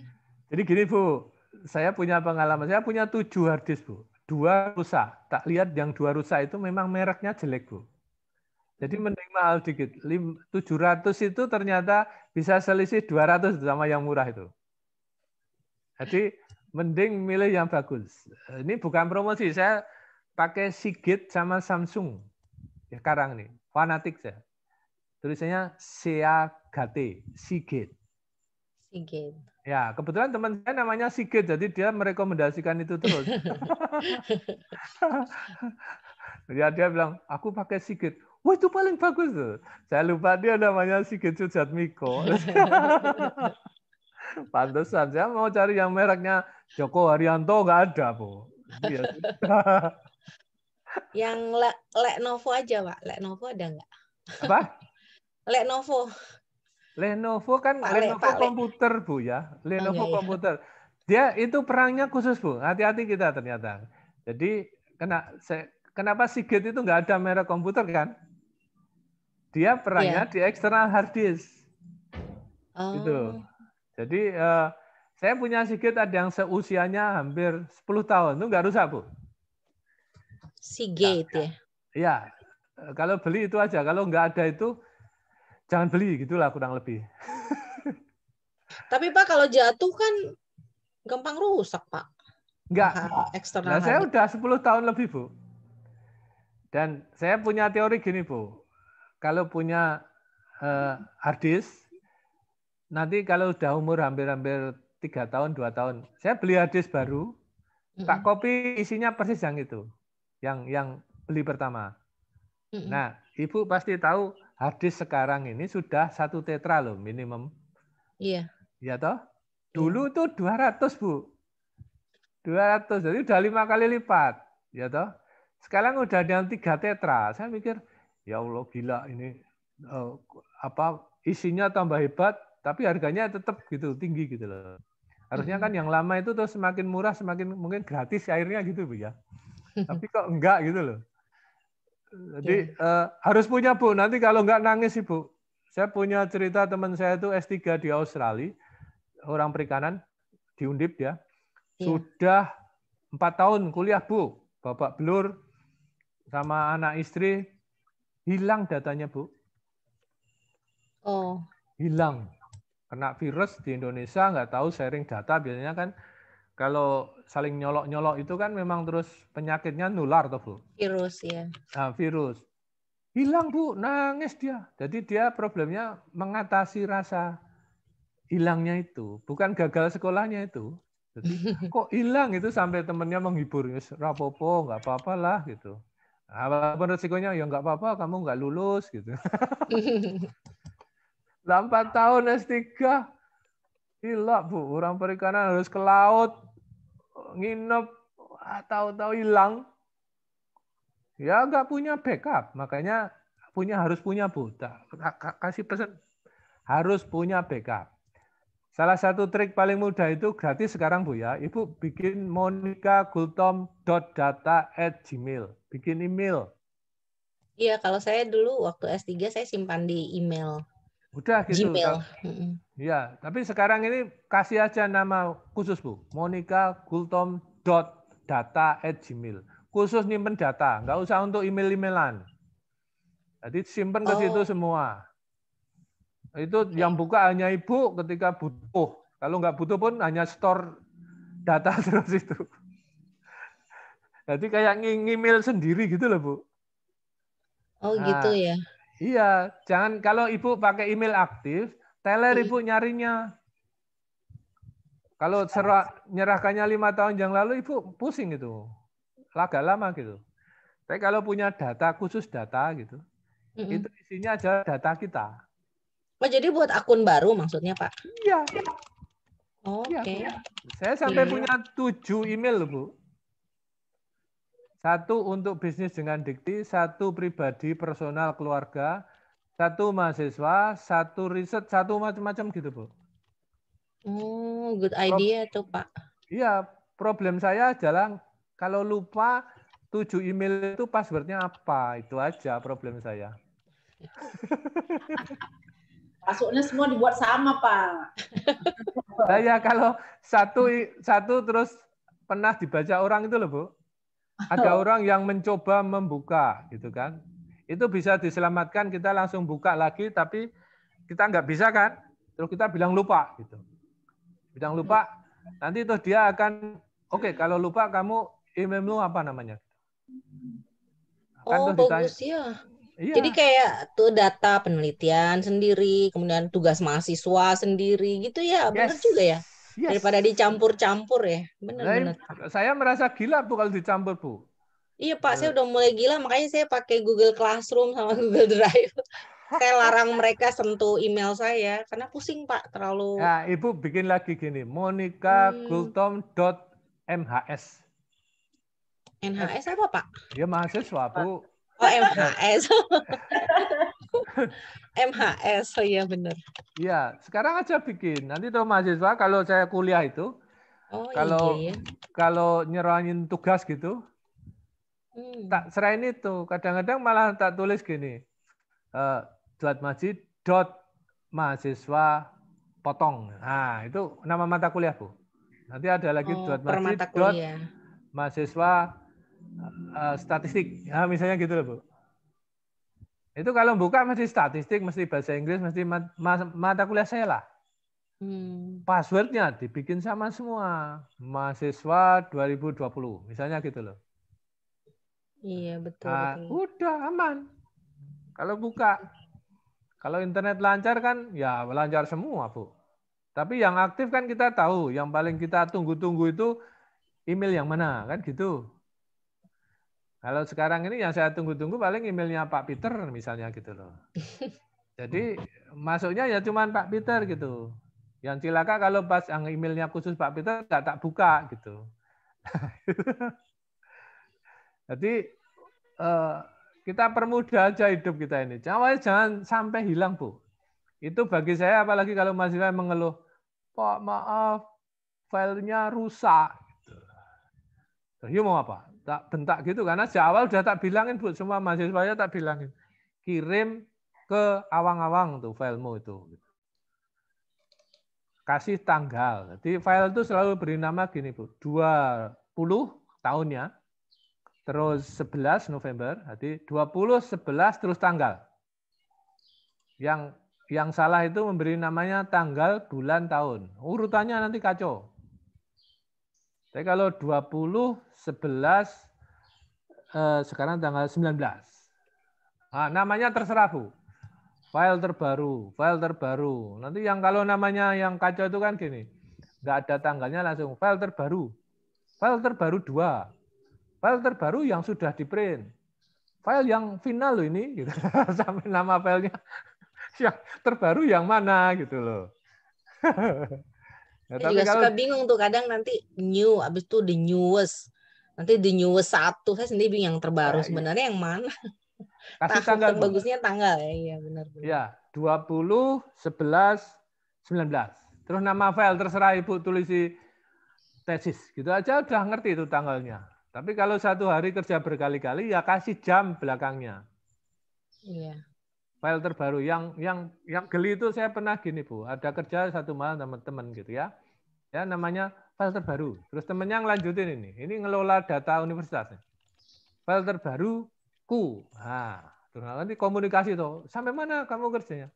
Jadi gini Bu, saya punya pengalaman, saya punya tujuh hard disk Bu. Dua rusak, tak lihat yang dua rusak itu memang mereknya jelek Bu. Jadi mending mahal dikit. 700 itu ternyata bisa selisih 200 sama yang murah itu. Jadi mending milih yang bagus. Ini bukan promosi, saya pakai Sigit sama Samsung. Ya, karang nih, fanatik saya. Tulisannya Seagate, Sigit. Sigit. Ya, kebetulan teman saya namanya Sigit, jadi dia merekomendasikan itu terus. ya, dia bilang, aku pakai Sigit. Wah itu paling bagus tuh. Saya lupa dia namanya Sigit Miko. Pantesan saya mau cari yang mereknya Joko Haryanto nggak ada, Bu. Ya, yang lek le Lenovo aja, Pak. Lenovo ada nggak? Apa? Lenovo. Lenovo kan Pak Lenovo Pak komputer, Le. Bu ya. Lenovo oh, iya, komputer. Dia itu perangnya khusus, Bu. Hati-hati kita ternyata. Jadi kena se kenapa Seagate itu nggak ada merek komputer kan? Dia perangnya yeah. di eksternal hard disk. Gitu. Oh. Gitu. Jadi uh, saya punya Sigit ada yang seusianya hampir 10 tahun. Itu nggak rusak, Bu. Sigit ya? Iya. Eh, kalau beli itu aja. Kalau nggak ada itu, jangan beli. Gitulah kurang lebih. Tapi Pak, kalau jatuh kan gampang rusak, Pak. Enggak. Nah, saya udah 10 tahun lebih, Bu. Dan saya punya teori gini, Bu. Kalau punya uh, hard disk, nanti kalau sudah umur hampir-hampir tiga tahun, dua tahun, saya beli hadis baru, tak kopi isinya persis yang itu, yang yang beli pertama. Nah, ibu pasti tahu hadis sekarang ini sudah satu tetra loh minimum. Iya. Iya toh? Iya. Dulu itu tuh 200, Bu. 200, jadi udah lima kali lipat. Iya toh? Sekarang udah ada yang tiga tetra. Saya mikir, ya Allah gila ini eh, apa isinya tambah hebat, tapi harganya tetap gitu tinggi gitu loh. Harusnya kan yang lama itu terus semakin murah semakin mungkin gratis airnya gitu Bu ya. Tapi kok enggak gitu loh. Jadi yeah. Eh, uh, harus punya Bu. Nanti kalau enggak nangis Ibu. Saya punya cerita teman saya itu S3 di Australia, orang perikanan di Undip ya. Iya. Sudah empat tahun kuliah Bu, bapak belur sama anak istri hilang datanya Bu. Oh. Hilang kena virus di Indonesia nggak tahu sharing data biasanya kan kalau saling nyolok-nyolok itu kan memang terus penyakitnya nular tuh bu virus ya nah, virus hilang bu nangis dia jadi dia problemnya mengatasi rasa hilangnya itu bukan gagal sekolahnya itu jadi kok hilang itu sampai temennya menghibur rapopo nggak apa-apa lah gitu apapun nah, resikonya ya nggak apa-apa kamu nggak lulus gitu 8 tahun S3. Gila, Bu. Orang perikanan harus ke laut, nginep, ah, tahu-tahu hilang. Ya nggak punya backup, makanya punya harus punya Bu. Kasih pesan harus punya backup. Salah satu trik paling mudah itu gratis sekarang Bu ya. Ibu bikin monikagultom.data@gmail. Bikin email. Iya, kalau saya dulu waktu S3 saya simpan di email udah gitu Gmail. Kan? Ya, tapi sekarang ini kasih aja nama khusus Bu, Monica Gultom dot data at gmail. Khusus nyimpen data, nggak usah untuk email-emailan. Jadi simpen ke situ oh. semua. Itu okay. yang buka hanya ibu ketika butuh. Kalau nggak butuh pun hanya store data terus itu. Jadi kayak ngimil sendiri gitu loh bu. Oh nah, gitu ya. Iya, jangan kalau ibu pakai email aktif, teler iya. ibu nyarinya. Kalau serah, nyerahkannya lima tahun yang lalu, ibu pusing gitu. Laga lama gitu. Tapi kalau punya data, khusus data gitu, mm -hmm. itu isinya aja data kita. Oh, jadi buat akun baru maksudnya, Pak? Iya. Oke. Okay. Iya. Saya sampai yeah. punya tujuh email, loh Bu. Satu untuk bisnis dengan dikti, satu pribadi, personal, keluarga, satu mahasiswa, satu riset, satu macam-macam gitu, Bu. Hmm, good idea Pro tuh, Pak. Iya, problem saya jalan. kalau lupa tujuh email itu passwordnya apa, itu aja problem saya. Masuknya semua dibuat sama, Pak. Saya nah, kalau satu satu terus pernah dibaca orang itu loh, Bu. Ada oh. orang yang mencoba membuka, gitu kan? Itu bisa diselamatkan kita langsung buka lagi, tapi kita nggak bisa kan? Terus kita bilang lupa, gitu. Bilang lupa, nanti itu dia akan, oke okay, kalau lupa kamu imam apa namanya? kan oh bagus ya. Iya. Jadi kayak tuh data penelitian sendiri, kemudian tugas mahasiswa sendiri gitu ya, yes. benar juga ya? Yes. Daripada dicampur-campur ya. Benar, benar. Saya merasa gila Bu kalau dicampur Bu. Iya Pak, eh. saya udah mulai gila makanya saya pakai Google Classroom sama Google Drive. saya larang mereka sentuh email saya karena pusing Pak terlalu. Nah, Ibu bikin lagi gini, Monica hmm. dot mhs. NHS apa Pak? Dia ya, mahasiswa Bu. Oh MHS. MHS, oh iya benar. Iya, sekarang aja bikin. Nanti tuh mahasiswa kalau saya kuliah itu, oh, iya, kalau iya, iya. kalau nyerahin tugas gitu, hmm. tak serahin itu. Kadang-kadang malah tak tulis gini, uh, eh, majid masjid dot mahasiswa potong. Nah itu nama mata kuliah bu. Nanti ada lagi oh, dot masjid dot mahasiswa uh, statistik. Nah, misalnya gitu loh bu. Itu kalau buka mesti statistik, mesti bahasa Inggris, mesti mat mata kuliah saya lah. Hmm. Passwordnya dibikin sama semua. Mahasiswa 2020, misalnya gitu loh. Iya, betul. Nah, betul. Udah aman. Kalau buka. Kalau internet lancar kan, ya lancar semua, Bu. Tapi yang aktif kan kita tahu, yang paling kita tunggu-tunggu itu email yang mana, kan gitu. Kalau sekarang ini yang saya tunggu-tunggu paling emailnya Pak Peter misalnya gitu loh. Jadi masuknya ya cuman Pak Peter gitu. Yang cilaka kalau pas yang emailnya khusus Pak Peter nggak tak buka gitu. Jadi eh, kita permudah aja hidup kita ini. Jangan, jangan sampai hilang bu. Itu bagi saya apalagi kalau masih mengeluh, Pak maaf filenya rusak. Gitu. Terus iya mau apa? tak bentak gitu karena sejak awal sudah tak bilangin buat semua mahasiswa ya tak bilangin kirim ke awang-awang tuh filemu itu kasih tanggal jadi file itu selalu beri nama gini bu 20 tahunnya terus 11 November jadi 20 11 terus tanggal yang yang salah itu memberi namanya tanggal bulan tahun urutannya nanti kacau tapi kalau 20, 11, eh, sekarang tanggal 19. Nah, namanya terserah, Bu. File terbaru, file terbaru. Nanti yang kalau namanya yang kacau itu kan gini, nggak ada tanggalnya langsung file terbaru. File terbaru dua. File terbaru yang sudah di-print. File yang final loh ini, gitu. sampai nama filenya yang terbaru yang mana gitu loh. Ya, saya tapi juga kalau... suka bingung tuh kadang nanti new, abis itu the newest, nanti the newest satu, saya sendiri bingung yang terbaru. Nah, iya. Sebenarnya iya. yang mana? Kasih tanggal bagusnya tanggal ya, iya benar. benar. Ya, 20, 11, 19. Terus nama file terserah Ibu tulisi tesis. Gitu aja udah ngerti itu tanggalnya. Tapi kalau satu hari kerja berkali-kali ya kasih jam belakangnya. Iya. File terbaru yang yang yang geli itu saya pernah gini Bu, ada kerja satu malam teman-teman gitu ya ya namanya file terbaru. Terus temennya lanjutin ini. Ini ngelola data universitasnya. File terbaru ku. Nah, terus nanti komunikasi tuh. Sampai mana kamu kerjanya?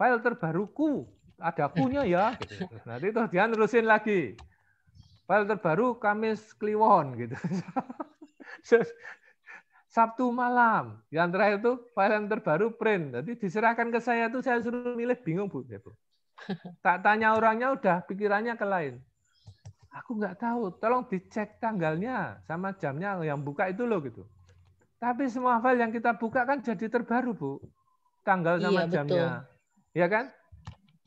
File terbaru ku. Ada kunya ya. Gitu. Terus nanti tuh dia nerusin lagi. File terbaru Kamis Kliwon gitu. Sabtu malam. Yang terakhir tuh file yang terbaru print. Jadi diserahkan ke saya tuh saya suruh milih bingung Bu. Ya, Bu. Tak tanya orangnya udah pikirannya ke lain. Aku nggak tahu, tolong dicek tanggalnya sama jamnya yang buka itu loh gitu. Tapi semua file yang kita buka kan jadi terbaru, Bu. Tanggal sama iya, jamnya. Betul. Ya kan?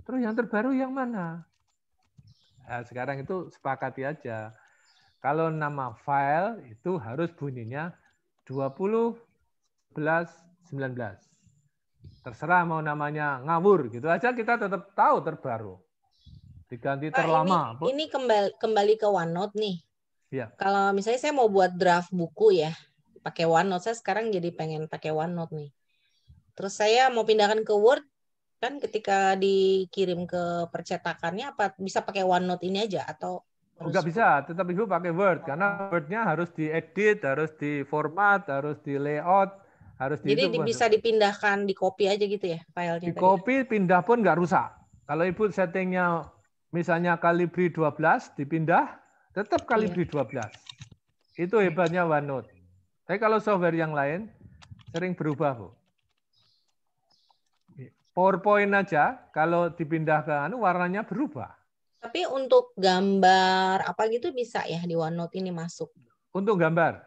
Terus yang terbaru yang mana? Nah, sekarang itu sepakati aja. Kalau nama file itu harus bunyinya 20 sembilan 19. Terserah mau namanya ngawur gitu aja kita tetap tahu terbaru. Diganti Pak, terlama. Ini, ini kembali kembali ke OneNote nih. Ya. Kalau misalnya saya mau buat draft buku ya, pakai OneNote saya sekarang jadi pengen pakai OneNote nih. Terus saya mau pindahkan ke Word kan ketika dikirim ke percetakannya apa bisa pakai OneNote ini aja atau Enggak bisa, tetap Ibu pakai Word karena Wordnya harus diedit, harus diformat, harus di layout harus Jadi bisa dipindahkan di copy aja gitu ya filenya. Di tadi. Ya? pindah pun nggak rusak. Kalau ibu settingnya misalnya kalibri 12 dipindah tetap iya. kalibri iya. 12. Itu hebatnya OneNote. Tapi kalau software yang lain sering berubah bu. Iya. PowerPoint aja kalau dipindahkan warnanya berubah. Tapi untuk gambar apa gitu bisa ya di OneNote ini masuk. Untuk gambar.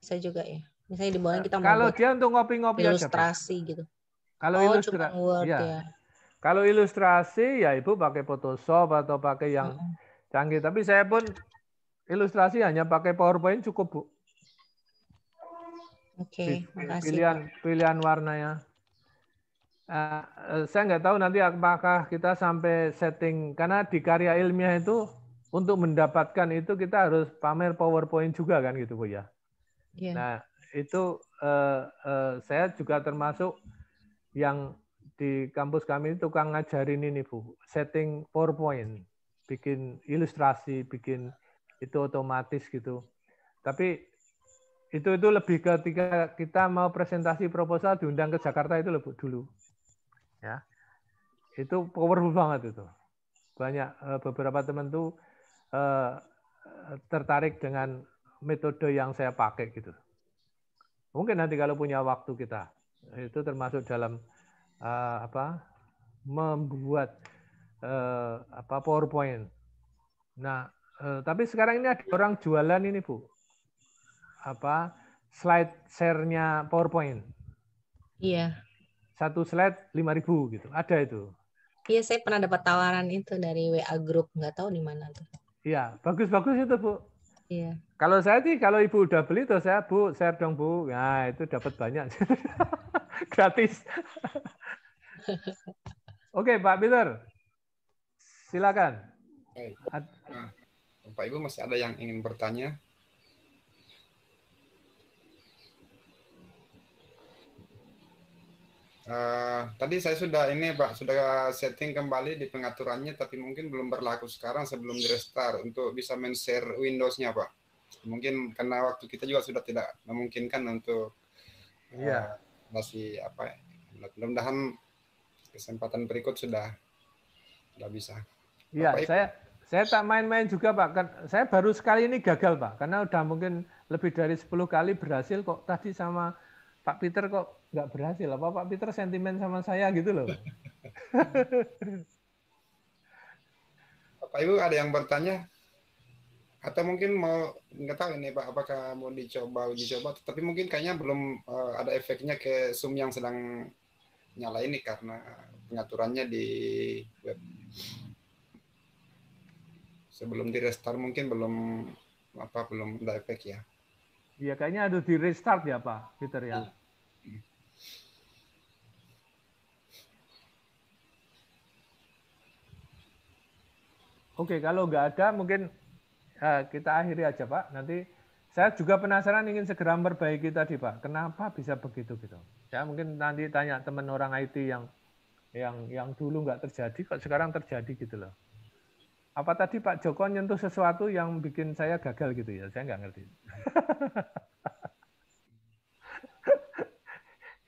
Saya juga ya. Misalnya di bawah kita mau Kalau dia untuk ngopi-ngopi ilustrasi aja, gitu. Kalau oh, ilustrasi ya. ya. Kalau ilustrasi ya Ibu pakai Photoshop atau pakai yang hmm. canggih, tapi saya pun ilustrasi hanya pakai PowerPoint cukup, Bu. Oke, okay, pilihan Pilihan pilihan warnanya. Uh, saya nggak tahu nanti apakah kita sampai setting karena di karya ilmiah itu untuk mendapatkan itu kita harus pamer PowerPoint juga kan gitu bu ya. Yeah. Nah itu uh, uh, saya juga termasuk yang di kampus kami itu tukang ngajarin ini Bu, setting PowerPoint, bikin ilustrasi, bikin itu otomatis gitu. Tapi itu itu lebih ketika kita mau presentasi proposal diundang ke Jakarta itu lebih dulu. Ya. Itu powerful banget itu. Banyak eh, beberapa teman tuh eh, tertarik dengan metode yang saya pakai gitu. Mungkin nanti kalau punya waktu kita itu termasuk dalam uh, apa membuat uh, apa PowerPoint. Nah, uh, tapi sekarang ini ada orang jualan ini bu apa slide sharenya PowerPoint. Iya. Satu slide lima ribu gitu. Ada itu. Iya, saya pernah dapat tawaran itu dari WA group, nggak tahu di mana tuh. Iya, bagus-bagus itu, Bu. Iya. Kalau saya sih kalau ibu udah beli tuh saya bu share dong bu, nah itu dapat banyak, gratis. Oke Pak Peter, silakan. Hey. Nah, Ibu masih ada yang ingin bertanya? Eh, tadi saya sudah ini Pak sudah setting kembali di pengaturannya tapi mungkin belum berlaku sekarang sebelum di restart untuk bisa men-share windowsnya Pak. Mungkin karena waktu kita juga sudah tidak memungkinkan untuk eh, iya uh, masih apa ya. Mudah-mudahan kesempatan berikut sudah sudah bisa. Iya, saya saya tak main-main juga Pak. Kan saya baru sekali ini gagal Pak karena udah mungkin lebih dari 10 kali berhasil kok tadi sama Pak Peter kok nggak berhasil apa Pak Peter sentimen sama saya gitu loh. Bapak Ibu ada yang bertanya? Atau mungkin mau nggak tahu ini Pak apakah mau dicoba uji coba tapi mungkin kayaknya belum uh, ada efeknya ke Zoom yang sedang nyala ini karena pengaturannya di web. Sebelum di restart mungkin belum apa belum ada efek ya. Iya kayaknya ada di restart ya Pak Peter ya. Hmm Oke, kalau nggak ada mungkin uh, kita akhiri aja Pak. Nanti saya juga penasaran ingin segera memperbaiki tadi Pak. Kenapa bisa begitu gitu? Ya mungkin nanti tanya teman orang IT yang yang yang dulu nggak terjadi kok sekarang terjadi gitu loh. Apa tadi Pak Joko nyentuh sesuatu yang bikin saya gagal gitu ya? Saya nggak ngerti.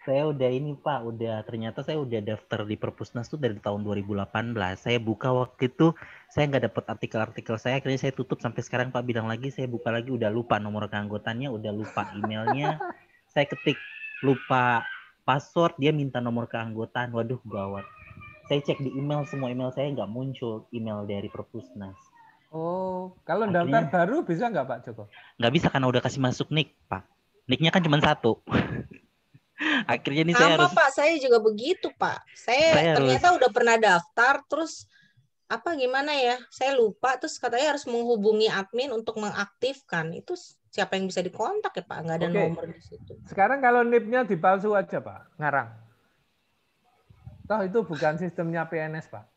saya udah ini Pak, udah ternyata saya udah daftar di Perpusnas tuh dari tahun 2018. Saya buka waktu itu saya nggak dapat artikel-artikel saya, akhirnya saya tutup sampai sekarang Pak bilang lagi saya buka lagi udah lupa nomor keanggotannya, udah lupa emailnya. saya ketik lupa password, dia minta nomor keanggotaan. Waduh gawat. Saya cek di email semua email saya nggak muncul email dari Perpusnas. Oh, kalau Akhirnya, daftar baru bisa nggak Pak Joko? Nggak bisa karena udah kasih masuk nick Pak. Nicknya kan cuma satu. akhirnya nih saya harus Pak, saya juga begitu, Pak. Saya, saya ternyata harus... udah pernah daftar terus apa gimana ya? Saya lupa terus katanya harus menghubungi admin untuk mengaktifkan. Itu siapa yang bisa dikontak ya, Pak? Enggak ada okay. nomor di situ. Sekarang kalau nipnya dipalsu aja, Pak. Ngarang. Toh itu bukan sistemnya PNS, Pak.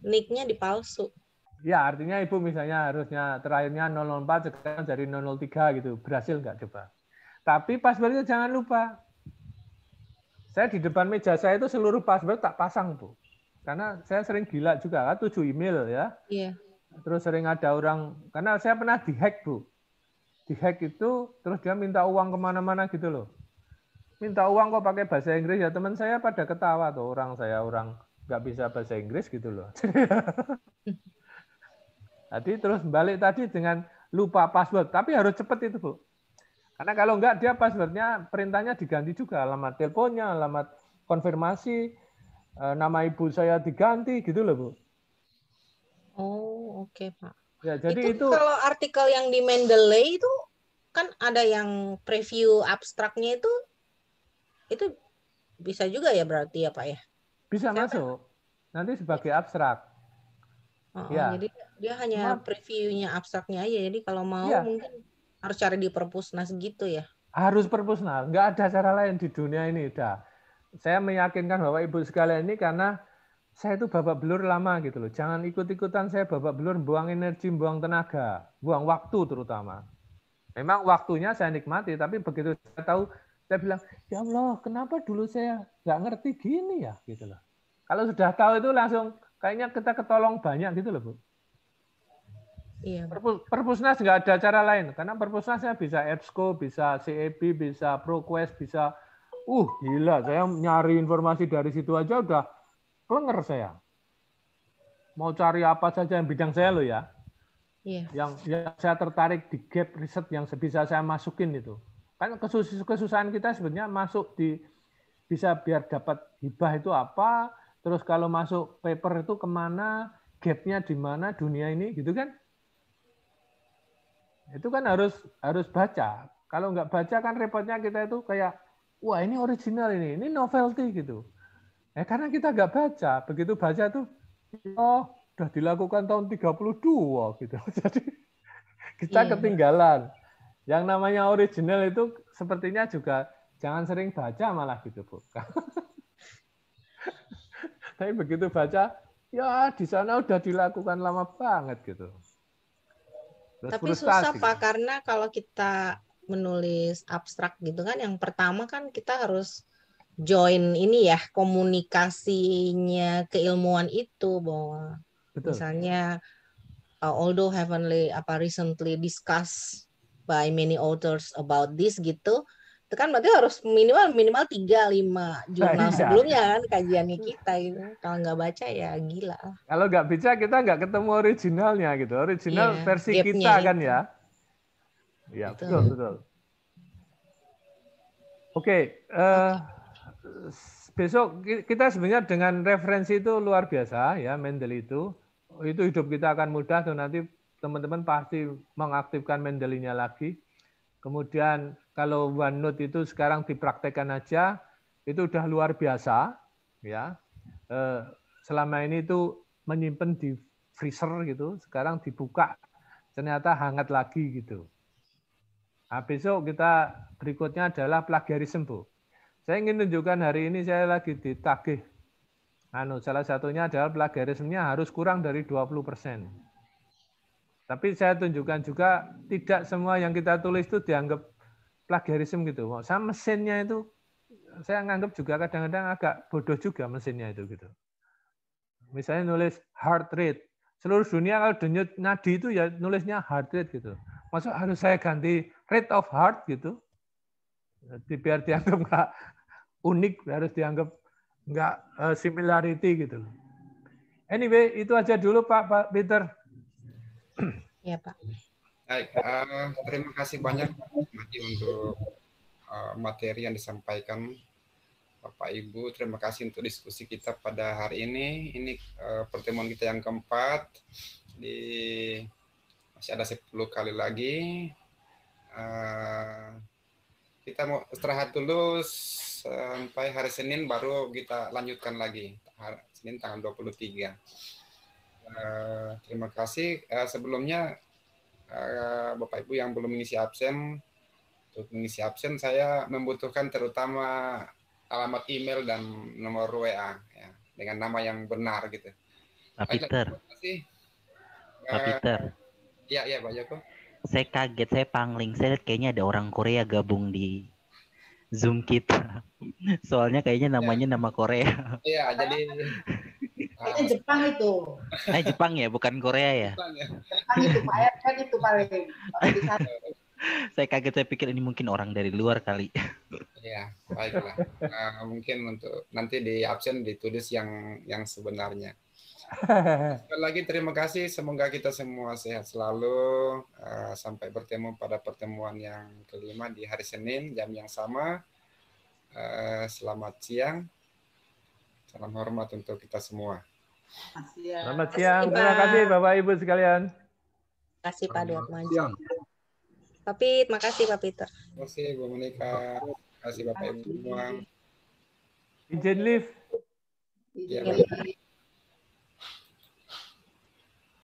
niknya dipalsu. Ya, artinya Ibu misalnya harusnya terakhirnya 004 sekarang dari 003 gitu. Berhasil nggak coba? Tapi passwordnya jangan lupa. Saya di depan meja saya itu seluruh password tak pasang, Bu. Karena saya sering gila juga, kan? tujuh email ya. Iya. Terus sering ada orang, karena saya pernah dihack, Bu. Dihack itu, terus dia minta uang kemana-mana gitu loh. Minta uang kok pakai bahasa Inggris ya. Teman saya pada ketawa tuh orang saya, orang nggak bisa bahasa Inggris gitu loh. Tadi terus balik tadi dengan lupa password, tapi harus cepet itu, Bu. Karena kalau enggak dia passwordnya perintahnya diganti juga alamat teleponnya, alamat konfirmasi, e, nama ibu saya diganti gitu loh, Bu. Oh, oke, okay, Pak. Ya, jadi itu, itu kalau artikel yang di Mendeley itu kan ada yang preview abstraknya itu itu bisa juga ya berarti ya, Pak ya? Bisa Siapa? masuk. Nanti sebagai abstrak. Oh, ya. jadi dia hanya previewnya abstraknya aja. Jadi kalau mau ya. mungkin harus cari di perpusnas gitu ya harus perpusnas nggak ada cara lain di dunia ini dah saya meyakinkan bapak ibu sekalian ini karena saya itu babak belur lama gitu loh jangan ikut-ikutan saya babak belur buang energi buang tenaga buang waktu terutama memang waktunya saya nikmati tapi begitu saya tahu saya bilang ya Allah kenapa dulu saya nggak ngerti gini ya gitu loh kalau sudah tahu itu langsung kayaknya kita ketolong banyak gitu loh bu Iya. perpusnas nggak ada cara lain karena perpusnasnya bisa EBSCO, bisa CEB, bisa ProQuest, bisa uh gila saya nyari informasi dari situ aja udah plenger saya. Mau cari apa saja yang bidang saya lo ya. Iya. Yang, yang saya tertarik di gap riset yang bisa saya masukin itu. Kan kesus kesusahan kita sebenarnya masuk di bisa biar dapat hibah itu apa, terus kalau masuk paper itu kemana, gapnya di mana dunia ini gitu kan? Itu kan harus harus baca. Kalau nggak baca kan repotnya kita itu kayak wah ini original ini, ini novelty gitu. Ya karena kita nggak baca. Begitu baca tuh oh sudah dilakukan tahun 32 gitu. Jadi kita iya. ketinggalan. Yang namanya original itu sepertinya juga jangan sering baca malah gitu, Bu. Tapi begitu baca, ya di sana udah dilakukan lama banget gitu. Tapi frustasi. susah Pak gitu. karena kalau kita menulis abstrak gitu kan yang pertama kan kita harus join ini ya komunikasinya keilmuan itu bahwa Betul. misalnya uh, although heavenly apa recently discussed by many authors about this gitu itu kan berarti harus minimal minimal tiga lima jurnal nah, sebelumnya kan kajiannya kita itu kalau nggak baca ya gila kalau nggak baca kita nggak ketemu originalnya gitu original yeah, versi kita kan ya ya betul betul, betul. oke eh, okay, uh, besok kita sebenarnya dengan referensi itu luar biasa ya Mendel itu itu hidup kita akan mudah tuh nanti teman-teman pasti mengaktifkan Mendelinya lagi kemudian kalau OneNote itu sekarang dipraktekkan aja itu udah luar biasa ya. Eh, selama ini itu menyimpan di freezer gitu, sekarang dibuka ternyata hangat lagi gitu. Nah, besok kita berikutnya adalah plagiarisme, Bu. Saya ingin tunjukkan hari ini saya lagi ditagih. Anu, salah satunya adalah plagiarismenya harus kurang dari 20%. Tapi saya tunjukkan juga tidak semua yang kita tulis itu dianggap plagiarisme gitu. Saya mesinnya itu saya nganggap juga kadang-kadang agak bodoh juga mesinnya itu gitu. Misalnya nulis heart rate. Seluruh dunia kalau denyut nadi itu ya nulisnya heart rate gitu. Masuk harus saya ganti rate of heart gitu. Jadi biar dianggap nggak unik, harus dianggap enggak eh, similarity gitu. Anyway, itu aja dulu Pak, Pak Peter. Iya Pak. Baik, uh, terima kasih banyak Mati untuk uh, materi yang disampaikan Bapak Ibu. Terima kasih untuk diskusi kita pada hari ini. Ini uh, pertemuan kita yang keempat. Di masih ada 10 kali lagi. Uh, kita mau istirahat dulu sampai hari Senin baru kita lanjutkan lagi. Hari Senin tanggal 23. Uh, terima kasih. Uh, sebelumnya Eh, bapak Ibu yang belum mengisi absen, untuk mengisi absen saya membutuhkan terutama alamat email dan nomor WA ya, dengan nama yang benar gitu. Pak Peter. Pak uh, Peter. Iya, iya Pak Joko. Saya kaget, saya pangling. Saya lihat kayaknya ada orang Korea gabung di Zoom kita. Soalnya kayaknya namanya ya. nama Korea. Iya, jadi Kayaknya Jepang itu. Eh Jepang ya, bukan Korea ya. Jepang, ya. Jepang itu Pak ya. kan itu paling. saya kaget saya pikir ini mungkin orang dari luar kali. Iya, baiklah. Nah, mungkin untuk nanti di absen ditulis yang yang sebenarnya. Sekali lagi terima kasih. Semoga kita semua sehat selalu. Eh, sampai bertemu pada pertemuan yang kelima di hari Senin jam yang sama. Eh, selamat siang. Salam hormat untuk kita semua. Selamat siang. Terima kasih Bapak Ibu sekalian. Terima kasih Pak Dorman. Pak terima makasih Pak Peter. Terima kasih Bu Monika. Terima kasih Bapak Ibu semua. Izin lift. Ya,